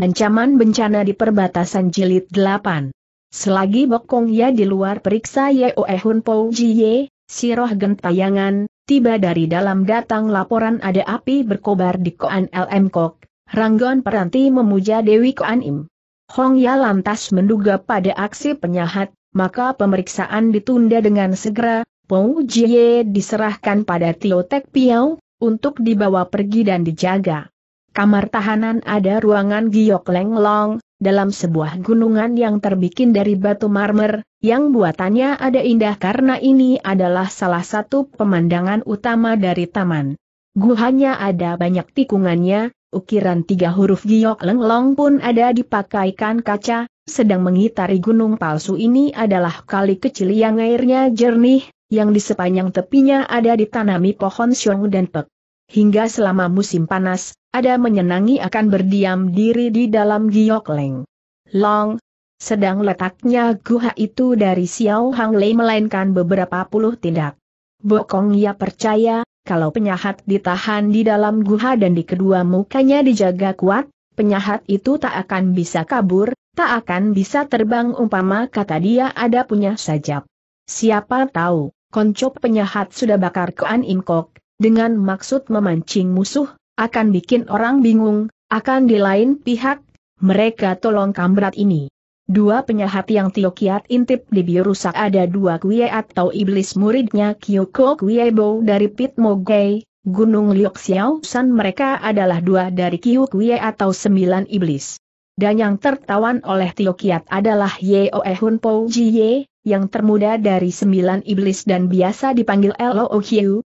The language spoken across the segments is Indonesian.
Ancaman bencana di perbatasan jilid 8. Selagi Bokong Ya di luar periksa Yeoe Hun Po Jiye, siroh gentayangan, tiba dari dalam datang laporan ada api berkobar di Koan LM Kok, Ranggon Peranti memuja Dewi Koan Im. Hong Ya lantas menduga pada aksi penyahat, maka pemeriksaan ditunda dengan segera, Po Jiye diserahkan pada Tio Tek Piao, untuk dibawa pergi dan dijaga. Kamar tahanan ada ruangan giok lenglong, dalam sebuah gunungan yang terbikin dari batu marmer, yang buatannya ada indah karena ini adalah salah satu pemandangan utama dari taman. Guhanya ada banyak tikungannya, ukiran tiga huruf giok lenglong pun ada dipakaikan kaca, sedang mengitari gunung palsu ini adalah kali kecil yang airnya jernih, yang di sepanjang tepinya ada ditanami pohon siung dan pek hingga selama musim panas, ada menyenangi akan berdiam diri di dalam giok leng. Long, sedang letaknya guha itu dari Xiao Hang Lei melainkan beberapa puluh tindak. Bokong ia percaya, kalau penyahat ditahan di dalam guha dan di kedua mukanya dijaga kuat, penyahat itu tak akan bisa kabur, tak akan bisa terbang umpama kata dia ada punya sajak. Siapa tahu, koncop penyahat sudah bakar kean Imkok, dengan maksud memancing musuh, akan bikin orang bingung, akan di lain pihak, mereka tolong kamrat ini. Dua penyahat yang Tio Kiat intip di rusak ada dua kue atau iblis muridnya Kyoko Kuyebo dari Pit Mogei, Gunung Liok Xiao San mereka adalah dua dari Kyu Kuye atau sembilan iblis. Dan yang tertawan oleh Tio Kiat adalah Yeo Ehun Pou Jie, yang termuda dari sembilan iblis dan biasa dipanggil Elo Loo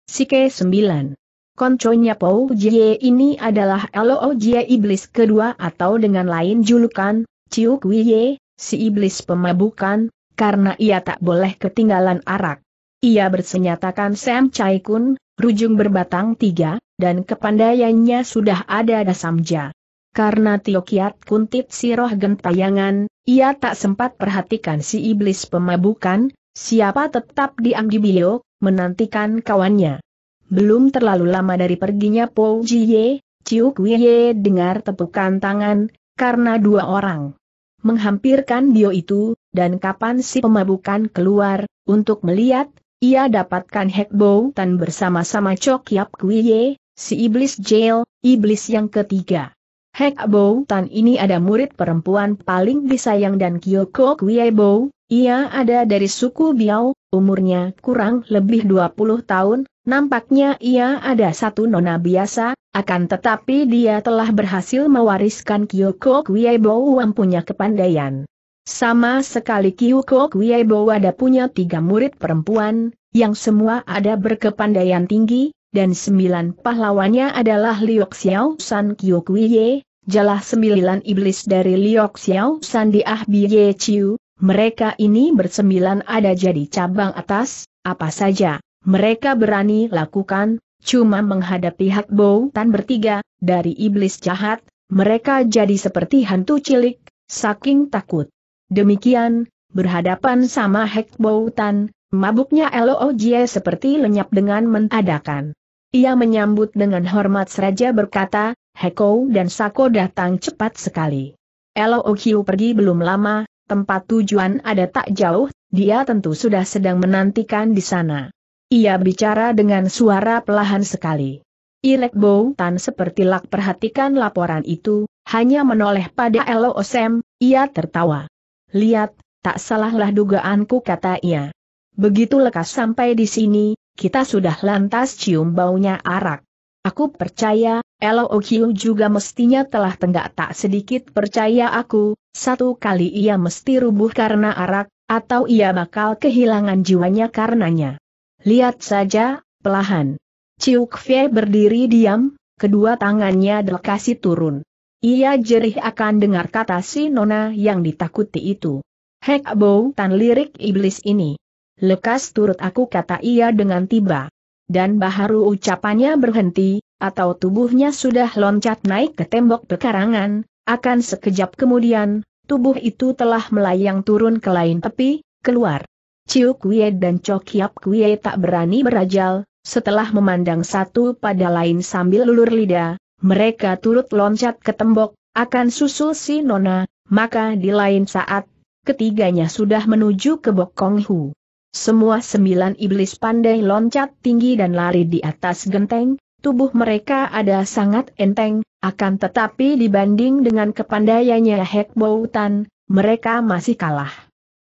Si Ke sembilan. Konconya Pou Jie ini adalah Elo Jie iblis kedua atau dengan lain julukan, Ciu Kuiye, si iblis pemabukan, karena ia tak boleh ketinggalan arak. Ia bersenyatakan Sam Chai Kun, rujung berbatang tiga, dan kepandaiannya sudah ada dasamja. Karena Tio Kiat Kuntit Siroh Gentayangan, ia tak sempat perhatikan si iblis pemabukan, siapa tetap diam di bio, menantikan kawannya. Belum terlalu lama dari perginya Po Jie, Ciu Kuiye dengar tepukan tangan, karena dua orang menghampirkan bio itu, dan kapan si pemabukan keluar, untuk melihat, ia dapatkan Hekbo Tan bersama-sama Cok Yap Kuiye, si iblis jail, iblis yang ketiga. Hek Bo Tan ini ada murid perempuan paling disayang dan Kyoko Kwie Bo, ia ada dari suku Biao, umurnya kurang lebih 20 tahun, nampaknya ia ada satu nona biasa, akan tetapi dia telah berhasil mewariskan Kyoko Kwie Bo punya kepandaian. Sama sekali Kyoko Kwiebo ada punya tiga murid perempuan, yang semua ada berkepandaian tinggi, dan sembilan pahlawannya adalah Liu Xiao San Kuye jalah sembilan iblis dari Liok Xiao Sandiah Biye Chiu, mereka ini bersembilan ada jadi cabang atas, apa saja, mereka berani lakukan, cuma menghadapi Hak Bou Tan bertiga, dari iblis jahat, mereka jadi seperti hantu cilik, saking takut. Demikian, berhadapan sama Hak Bou Tan, mabuknya Loo Jie seperti lenyap dengan mentadakan. Ia menyambut dengan hormat Raja berkata, Heko dan Sako datang cepat sekali. Elokyu pergi belum lama, tempat tujuan ada tak jauh, dia tentu sudah sedang menantikan di sana. Ia bicara dengan suara pelahan sekali. Irek tan seperti lak perhatikan laporan itu, hanya menoleh pada Elo Osem, ia tertawa. Lihat, tak salahlah dugaanku kata ia. Begitu lekas sampai di sini, kita sudah lantas cium baunya arak. Aku percaya, Elo Okiu juga mestinya telah tenggak tak sedikit percaya aku, satu kali ia mesti rubuh karena arak, atau ia bakal kehilangan jiwanya karenanya. Lihat saja, pelahan. Ciuk Fie berdiri diam, kedua tangannya delkasi turun. Ia jerih akan dengar kata si Nona yang ditakuti itu. Hek Bow Tan lirik iblis ini. Lekas turut aku kata ia dengan tiba dan baharu ucapannya berhenti, atau tubuhnya sudah loncat naik ke tembok pekarangan, akan sekejap kemudian, tubuh itu telah melayang turun ke lain tepi, keluar. Ciu Kwee dan Hiap Kwee tak berani berajal, setelah memandang satu pada lain sambil lulur lidah, mereka turut loncat ke tembok, akan susul si Nona, maka di lain saat, ketiganya sudah menuju ke Bokong Hu. Semua sembilan iblis pandai loncat tinggi dan lari di atas genteng, tubuh mereka ada sangat enteng, akan tetapi dibanding dengan kepandaiannya Hekbo Tan, mereka masih kalah.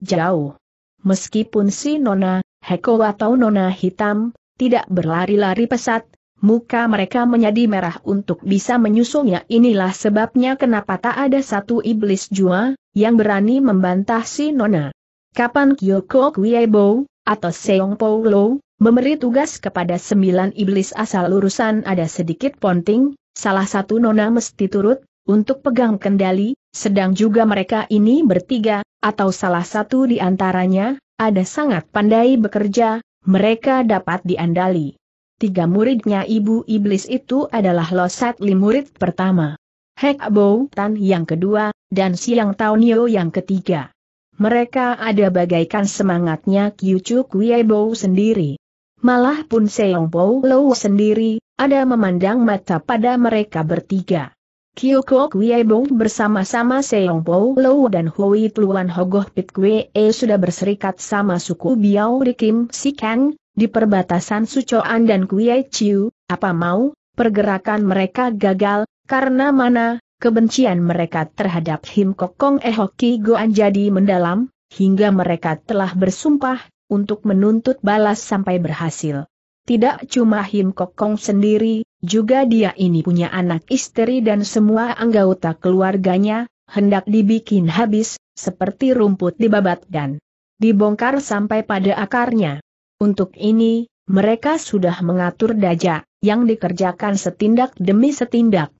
Jauh. Meskipun si Nona, Heko atau Nona Hitam, tidak berlari-lari pesat, Muka mereka menjadi merah untuk bisa menyusulnya inilah sebabnya kenapa tak ada satu iblis jua, yang berani membantah si Nona kapan Kyoko Kuiebo, atau Seong Paulo, memberi tugas kepada sembilan iblis asal urusan ada sedikit ponting, salah satu nona mesti turut, untuk pegang kendali, sedang juga mereka ini bertiga, atau salah satu di antaranya, ada sangat pandai bekerja, mereka dapat diandali. Tiga muridnya ibu iblis itu adalah Losat Li murid pertama, Hek Bo Tan yang kedua, dan Siang Taunio yang ketiga. Mereka ada bagaikan semangatnya Kyuchu Kuebou sendiri. Malah pun Seong Po Lo sendiri, ada memandang mata pada mereka bertiga. Kyoko Kuebou bersama-sama Seong Po Lo dan Hui Tluan Hogoh Pit Kue sudah berserikat sama suku Biao di Kim Sikang, di perbatasan Sucoan dan Kuei Chiu, apa mau, pergerakan mereka gagal, karena mana, kebencian mereka terhadap Him Kokong Ehoki Goan jadi mendalam, hingga mereka telah bersumpah, untuk menuntut balas sampai berhasil. Tidak cuma Him Kong sendiri, juga dia ini punya anak istri dan semua anggota keluarganya, hendak dibikin habis, seperti rumput dibabat dan dibongkar sampai pada akarnya. Untuk ini, mereka sudah mengatur dajak, yang dikerjakan setindak demi setindak.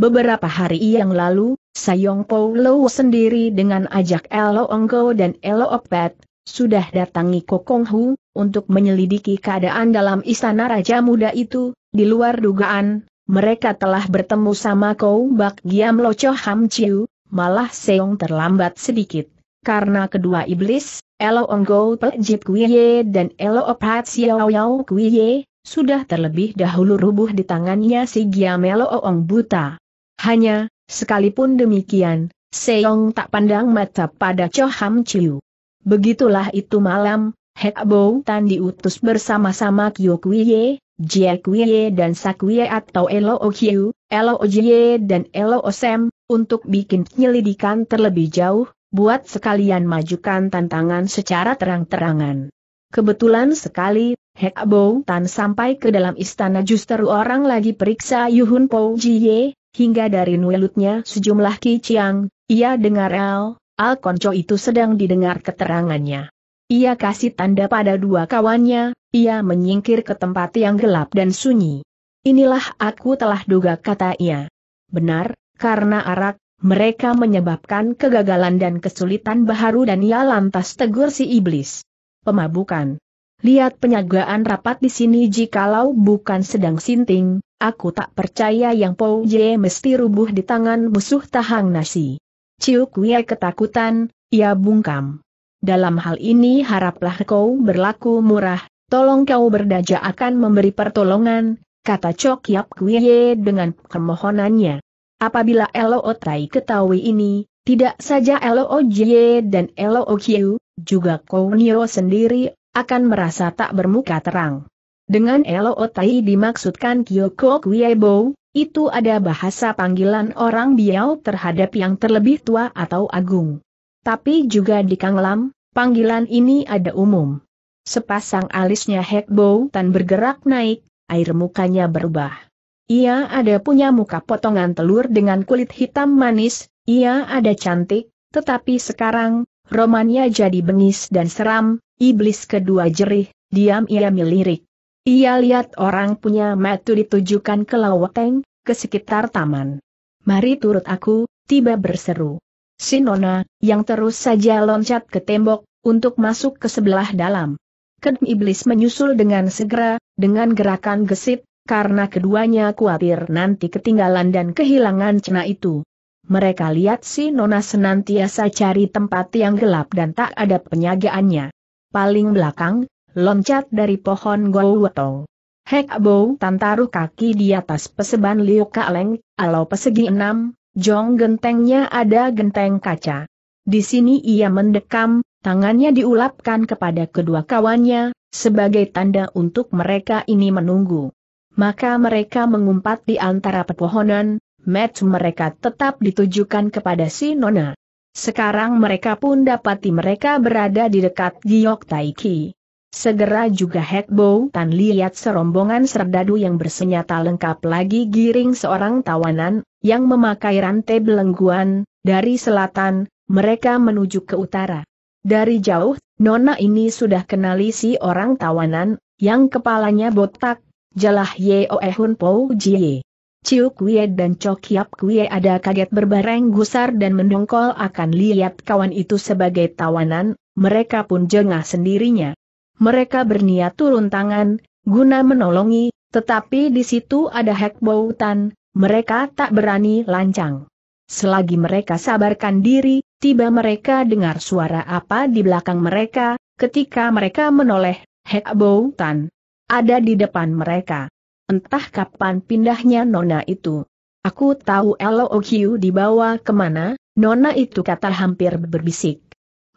Beberapa hari yang lalu, Sayong Lo sendiri dengan ajak Elo Onggo dan Elo Opet, sudah datangi Kokong Hu, untuk menyelidiki keadaan dalam istana Raja Muda itu, di luar dugaan, mereka telah bertemu sama Kou Bak Giam Locho Ham Chiu, malah Seong terlambat sedikit. Karena kedua iblis, Elo Onggo Peljit Kuiye dan Elo Opat Xiao Yao Kuiye, sudah terlebih dahulu rubuh di tangannya si Giam Elo Ong Buta. Hanya, sekalipun demikian, Seong tak pandang mata pada Cho Ham Chiu. Begitulah itu malam, Hek Bo Tan diutus bersama-sama Kyo Kuiye, Jie Kuiye dan Sakuye atau Elo O Okyu, Elo O Jie dan Elo O Sem, untuk bikin penyelidikan terlebih jauh, buat sekalian majukan tantangan secara terang-terangan. Kebetulan sekali, Hek Bo Tan sampai ke dalam istana justru orang lagi periksa Yuhun Po Jie. Hingga dari nuelutnya sejumlah kiciang, ia dengar Al, Al Konco itu sedang didengar keterangannya. Ia kasih tanda pada dua kawannya, ia menyingkir ke tempat yang gelap dan sunyi. Inilah aku telah duga kata ia. Benar, karena arak, mereka menyebabkan kegagalan dan kesulitan Baharu dan ia lantas tegur si iblis. Pemabukan. Lihat penyagaan rapat di sini jikalau bukan sedang sinting, aku tak percaya yang Pou Ye mesti rubuh di tangan musuh tahang nasi. Ciu Kue ketakutan, ia bungkam. Dalam hal ini haraplah kau berlaku murah, tolong kau berdaja akan memberi pertolongan, kata Cok Yap Kue dengan permohonannya. Apabila Elo Tai ketahui ini, tidak saja Elo Jie dan Elo Kiu, juga Nio sendiri akan merasa tak bermuka terang. Dengan Otai dimaksudkan Kyoko Kuiebo, itu ada bahasa panggilan orang biao terhadap yang terlebih tua atau agung. Tapi juga di Kanglam, panggilan ini ada umum. Sepasang alisnya Hekbo Tan bergerak naik, air mukanya berubah. Ia ada punya muka potongan telur dengan kulit hitam manis, ia ada cantik, tetapi sekarang, romannya jadi bengis dan seram, Iblis kedua jerih, diam-ia melirik. Ia lihat orang punya metu ditujukan ke laweteng, ke sekitar taman. Mari turut aku, tiba berseru. Sinona, yang terus saja loncat ke tembok, untuk masuk ke sebelah dalam. Kedem iblis menyusul dengan segera, dengan gerakan gesit, karena keduanya khawatir nanti ketinggalan dan kehilangan cena itu. Mereka lihat si Nona senantiasa cari tempat yang gelap dan tak ada penjagaannya paling belakang, loncat dari pohon Gowoto. Hek Bow Tan taruh kaki di atas peseban Liu Kaleng, alau pesegi enam, jong gentengnya ada genteng kaca. Di sini ia mendekam, tangannya diulapkan kepada kedua kawannya, sebagai tanda untuk mereka ini menunggu. Maka mereka mengumpat di antara pepohonan, match mereka tetap ditujukan kepada si Nona. Sekarang mereka pun dapati mereka berada di dekat Giok Taiki. Segera juga Bow Tan lihat serombongan serdadu yang bersenjata lengkap lagi giring seorang tawanan, yang memakai rantai belengguan, dari selatan, mereka menuju ke utara. Dari jauh, Nona ini sudah kenali si orang tawanan, yang kepalanya botak, jalah Yeo Ehun Pou Jie. Ciu Kue dan Cokiap Kue ada kaget berbareng gusar dan mendongkol akan lihat kawan itu sebagai tawanan, mereka pun jengah sendirinya. Mereka berniat turun tangan, guna menolongi, tetapi di situ ada hek bautan, mereka tak berani lancang. Selagi mereka sabarkan diri, tiba mereka dengar suara apa di belakang mereka, ketika mereka menoleh, hek bautan ada di depan mereka. Entah kapan pindahnya nona itu. Aku tahu Okiu dibawa kemana, nona itu kata hampir berbisik.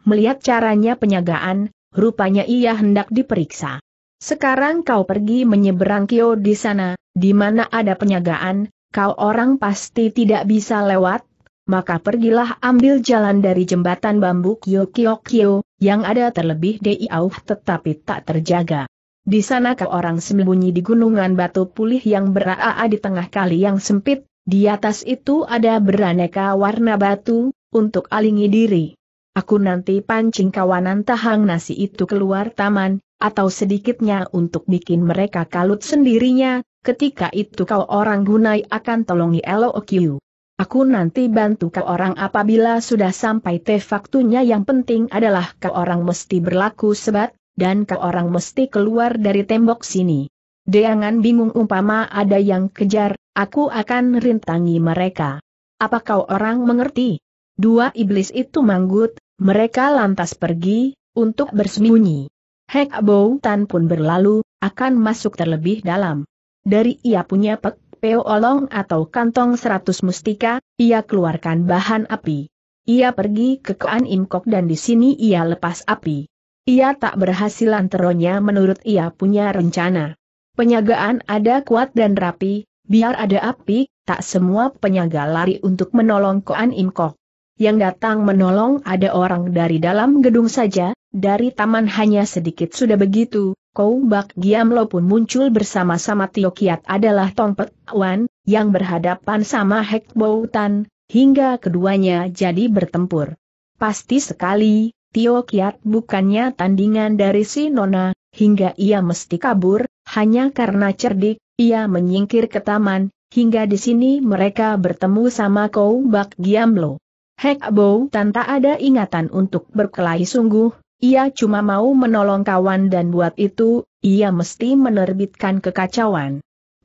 Melihat caranya penyagaan, rupanya ia hendak diperiksa. Sekarang kau pergi menyeberang Kio di sana, di mana ada penyagaan, kau orang pasti tidak bisa lewat, maka pergilah ambil jalan dari jembatan bambu Kio Kio Kio, yang ada terlebih di Diauh tetapi tak terjaga. Di sana ke orang sembunyi di gunungan batu pulih yang berada di tengah kali yang sempit, di atas itu ada beraneka warna batu, untuk alingi diri. Aku nanti pancing kawanan tahang nasi itu keluar taman, atau sedikitnya untuk bikin mereka kalut sendirinya, ketika itu kau orang gunai akan tolongi Elokyu. Aku nanti bantu kau orang apabila sudah sampai teh faktunya yang penting adalah kau orang mesti berlaku sebat, dan ke orang mesti keluar dari tembok sini. Deangan bingung umpama ada yang kejar, aku akan rintangi mereka. Apa kau orang mengerti? Dua iblis itu manggut, mereka lantas pergi, untuk bersembunyi. Hek Bow Tan pun berlalu, akan masuk terlebih dalam. Dari ia punya pek peo olong atau kantong seratus mustika, ia keluarkan bahan api. Ia pergi ke Koan Imkok dan di sini ia lepas api. Ia tak berhasil anteronya menurut ia punya rencana. Penyagaan ada kuat dan rapi, biar ada api, tak semua penyaga lari untuk menolong Koan Imkok. Yang datang menolong ada orang dari dalam gedung saja, dari taman hanya sedikit sudah begitu, Kou Bak Giam Lo pun muncul bersama-sama Tio Kiat adalah Tong Pek Wan, yang berhadapan sama Hek Boutan, hingga keduanya jadi bertempur. Pasti sekali, Tio Kiat ya, bukannya tandingan dari si Nona, hingga ia mesti kabur, hanya karena cerdik, ia menyingkir ke taman, hingga di sini mereka bertemu sama Kou Bak Giamlo. Hek Bow tanpa ada ingatan untuk berkelahi sungguh, ia cuma mau menolong kawan dan buat itu, ia mesti menerbitkan kekacauan.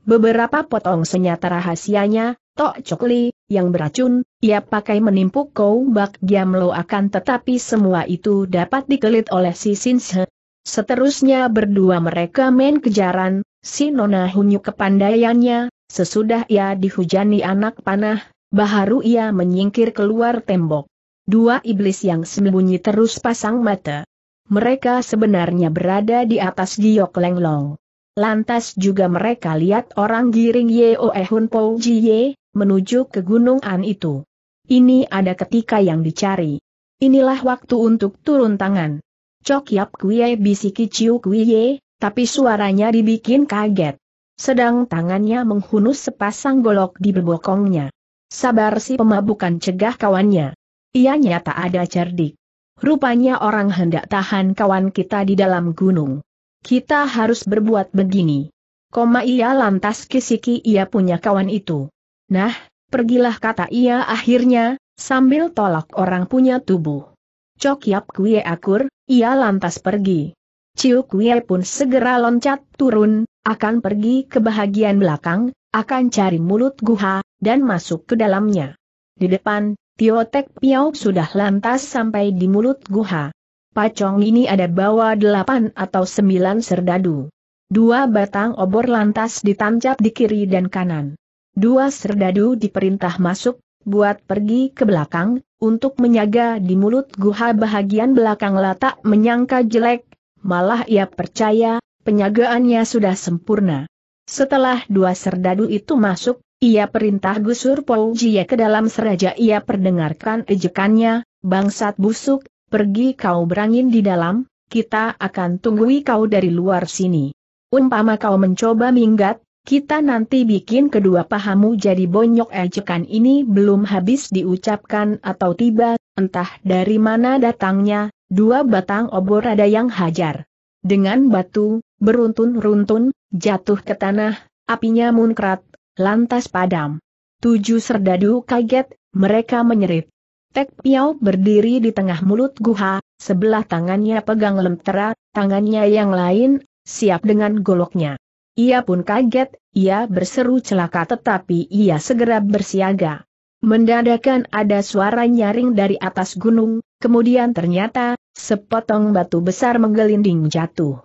Beberapa potong senjata rahasianya, Tok Cokli, yang beracun, ia pakai menimpuk kau Bak Giamlo akan tetapi semua itu dapat dikelit oleh si Sinse. Seterusnya berdua mereka main kejaran, si Nona Hunyu kepandaiannya, sesudah ia dihujani anak panah, baharu ia menyingkir keluar tembok. Dua iblis yang sembunyi terus pasang mata. Mereka sebenarnya berada di atas giok lenglong. Lantas juga mereka lihat orang giring Yeoe Hun Po Jiye, menuju ke Gunung An itu. Ini ada ketika yang dicari. Inilah waktu untuk turun tangan. Cok Yap Kuye bisiki Ciu Kuiye, tapi suaranya dibikin kaget. Sedang tangannya menghunus sepasang golok di bebokongnya. Sabar si pemabukan cegah kawannya. Ia nyata ada cerdik. Rupanya orang hendak tahan kawan kita di dalam gunung. Kita harus berbuat begini. Koma ia lantas kisiki ia punya kawan itu. Nah, pergilah kata ia akhirnya, sambil tolak orang punya tubuh. Cokiap kue akur, ia lantas pergi. Ciu kue pun segera loncat turun, akan pergi ke bahagian belakang, akan cari mulut guha, dan masuk ke dalamnya. Di depan, Tiotek Piau sudah lantas sampai di mulut guha pacong ini ada bawa delapan atau sembilan serdadu. Dua batang obor lantas ditancap di kiri dan kanan. Dua serdadu diperintah masuk, buat pergi ke belakang, untuk menyaga di mulut guha bahagian belakang latak menyangka jelek, malah ia percaya, penyagaannya sudah sempurna. Setelah dua serdadu itu masuk, ia perintah gusur Pou Jie ke dalam seraja ia perdengarkan ejekannya, bangsat busuk, pergi kau berangin di dalam, kita akan tunggui kau dari luar sini. Umpama kau mencoba minggat, kita nanti bikin kedua pahamu jadi bonyok ejekan ini belum habis diucapkan atau tiba, entah dari mana datangnya, dua batang obor ada yang hajar. Dengan batu, beruntun-runtun, jatuh ke tanah, apinya munkrat, lantas padam. Tujuh serdadu kaget, mereka menyerit. Tek Piao berdiri di tengah mulut guha, sebelah tangannya pegang lentera, tangannya yang lain, siap dengan goloknya. Ia pun kaget, ia berseru celaka tetapi ia segera bersiaga. Mendadakan ada suara nyaring dari atas gunung, kemudian ternyata, sepotong batu besar menggelinding jatuh.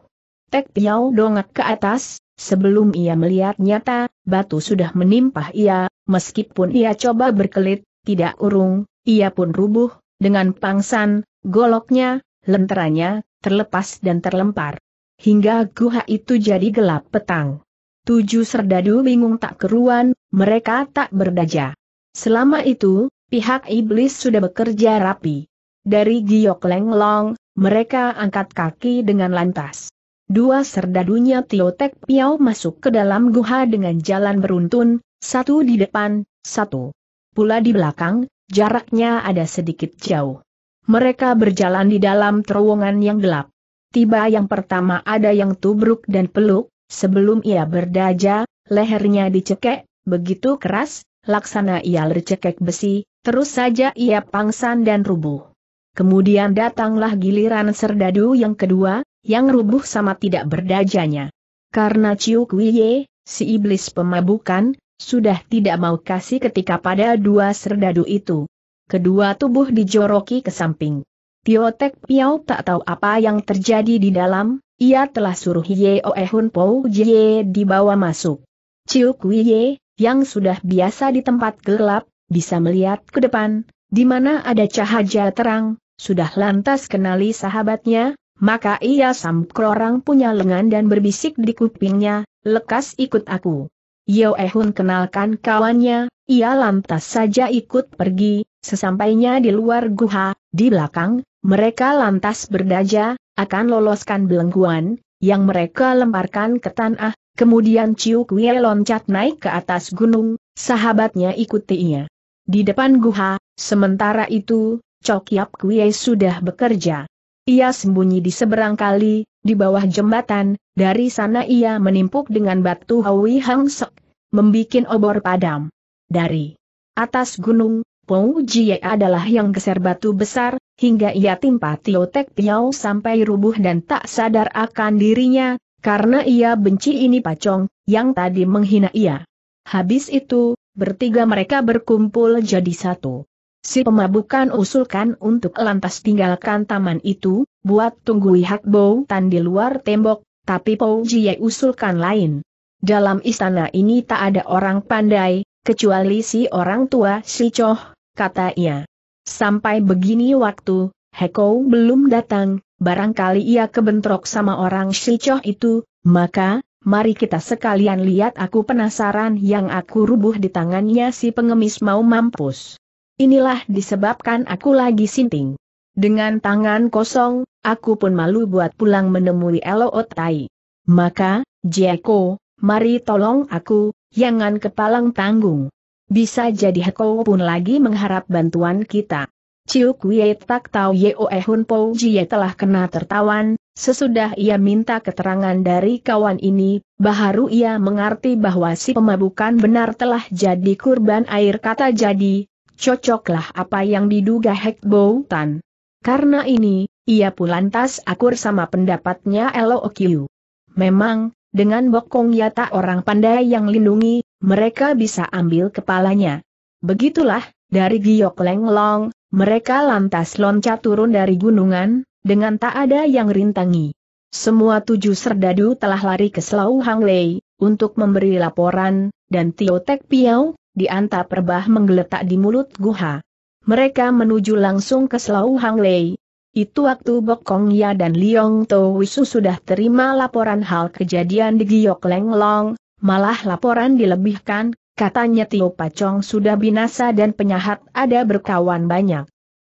Tek Piao dongak ke atas, sebelum ia melihat nyata, batu sudah menimpah ia, meskipun ia coba berkelit, tidak urung, ia pun rubuh, dengan pangsan, goloknya, lenteranya, terlepas dan terlempar. Hingga guha itu jadi gelap petang. Tujuh serdadu bingung tak keruan, mereka tak berdaja. Selama itu, pihak iblis sudah bekerja rapi. Dari giok lenglong, mereka angkat kaki dengan lantas. Dua serdadunya Tiotek Piau masuk ke dalam guha dengan jalan beruntun, satu di depan, satu pula di belakang, Jaraknya ada sedikit jauh. Mereka berjalan di dalam terowongan yang gelap. Tiba yang pertama ada yang tubruk dan peluk, sebelum ia berdaja, lehernya dicekek, begitu keras, laksana ia lercekek besi, terus saja ia pangsan dan rubuh. Kemudian datanglah giliran serdadu yang kedua, yang rubuh sama tidak berdajanya. Karena Ciu Kuiye, si iblis pemabukan, sudah tidak mau kasih ketika pada dua serdadu itu. Kedua tubuh dijoroki ke samping. Tiotek Piau tak tahu apa yang terjadi di dalam, ia telah suruh Ye Hun Po Jie dibawa masuk. Ciu Kui Ye, yang sudah biasa di tempat gelap, bisa melihat ke depan, di mana ada cahaya terang, sudah lantas kenali sahabatnya, maka ia samk orang punya lengan dan berbisik di kupingnya, lekas ikut aku. Yeo Ehun kenalkan kawannya, ia lantas saja ikut pergi, sesampainya di luar guha, di belakang, mereka lantas berdaja, akan loloskan belengguan, yang mereka lemparkan ke tanah, kemudian Ciu Kwe loncat naik ke atas gunung, sahabatnya ikuti ia. Di depan guha, sementara itu, Cokiap Kwe sudah bekerja. Ia sembunyi di seberang kali, di bawah jembatan, dari sana ia menimpuk dengan batu Hawi Hang Sek, membuat obor padam. Dari atas gunung, Pou Jie adalah yang geser batu besar, hingga ia timpa Tio Tek Piao sampai rubuh dan tak sadar akan dirinya, karena ia benci ini pacong, yang tadi menghina ia. Habis itu, bertiga mereka berkumpul jadi satu. Si pemabukan usulkan untuk lantas tinggalkan taman itu, buat tunggu Hak Bou Tan di luar tembok, tapi Pou Jie usulkan lain. Dalam istana ini tak ada orang pandai, kecuali si orang tua si Choh, kata ia. Sampai begini waktu, hekou belum datang, barangkali ia kebentrok sama orang si Choh itu, maka, mari kita sekalian lihat aku penasaran yang aku rubuh di tangannya si pengemis mau mampus. Inilah disebabkan aku lagi sinting. Dengan tangan kosong, aku pun malu buat pulang menemui Elo Otai. Maka, Jeko, mari tolong aku, jangan kepalang tanggung. Bisa jadi Heko pun lagi mengharap bantuan kita. Ciu Kuei tak tahu Yeo Hun Po Jie telah kena tertawan, sesudah ia minta keterangan dari kawan ini, baharu ia mengerti bahwa si pemabukan benar telah jadi kurban air kata jadi, cocoklah apa yang diduga Hek Bo Tan. Karena ini, ia pun lantas akur sama pendapatnya LOQ. Memang, dengan Bokong Yata orang pandai yang lindungi, mereka bisa ambil kepalanya. Begitulah, dari Giok Leng Long, mereka lantas loncat turun dari gunungan, dengan tak ada yang rintangi. Semua tujuh serdadu telah lari ke Selau Hang Lei, untuk memberi laporan, dan Tio Tek Piau, di perbah menggeletak di mulut guha mereka menuju langsung ke Selau Hang Lei. Itu waktu Bokong Ya dan Liong To Wisu sudah terima laporan hal kejadian di Giok Leng Long, malah laporan dilebihkan, katanya Tio Pacong sudah binasa dan penyahat ada berkawan banyak.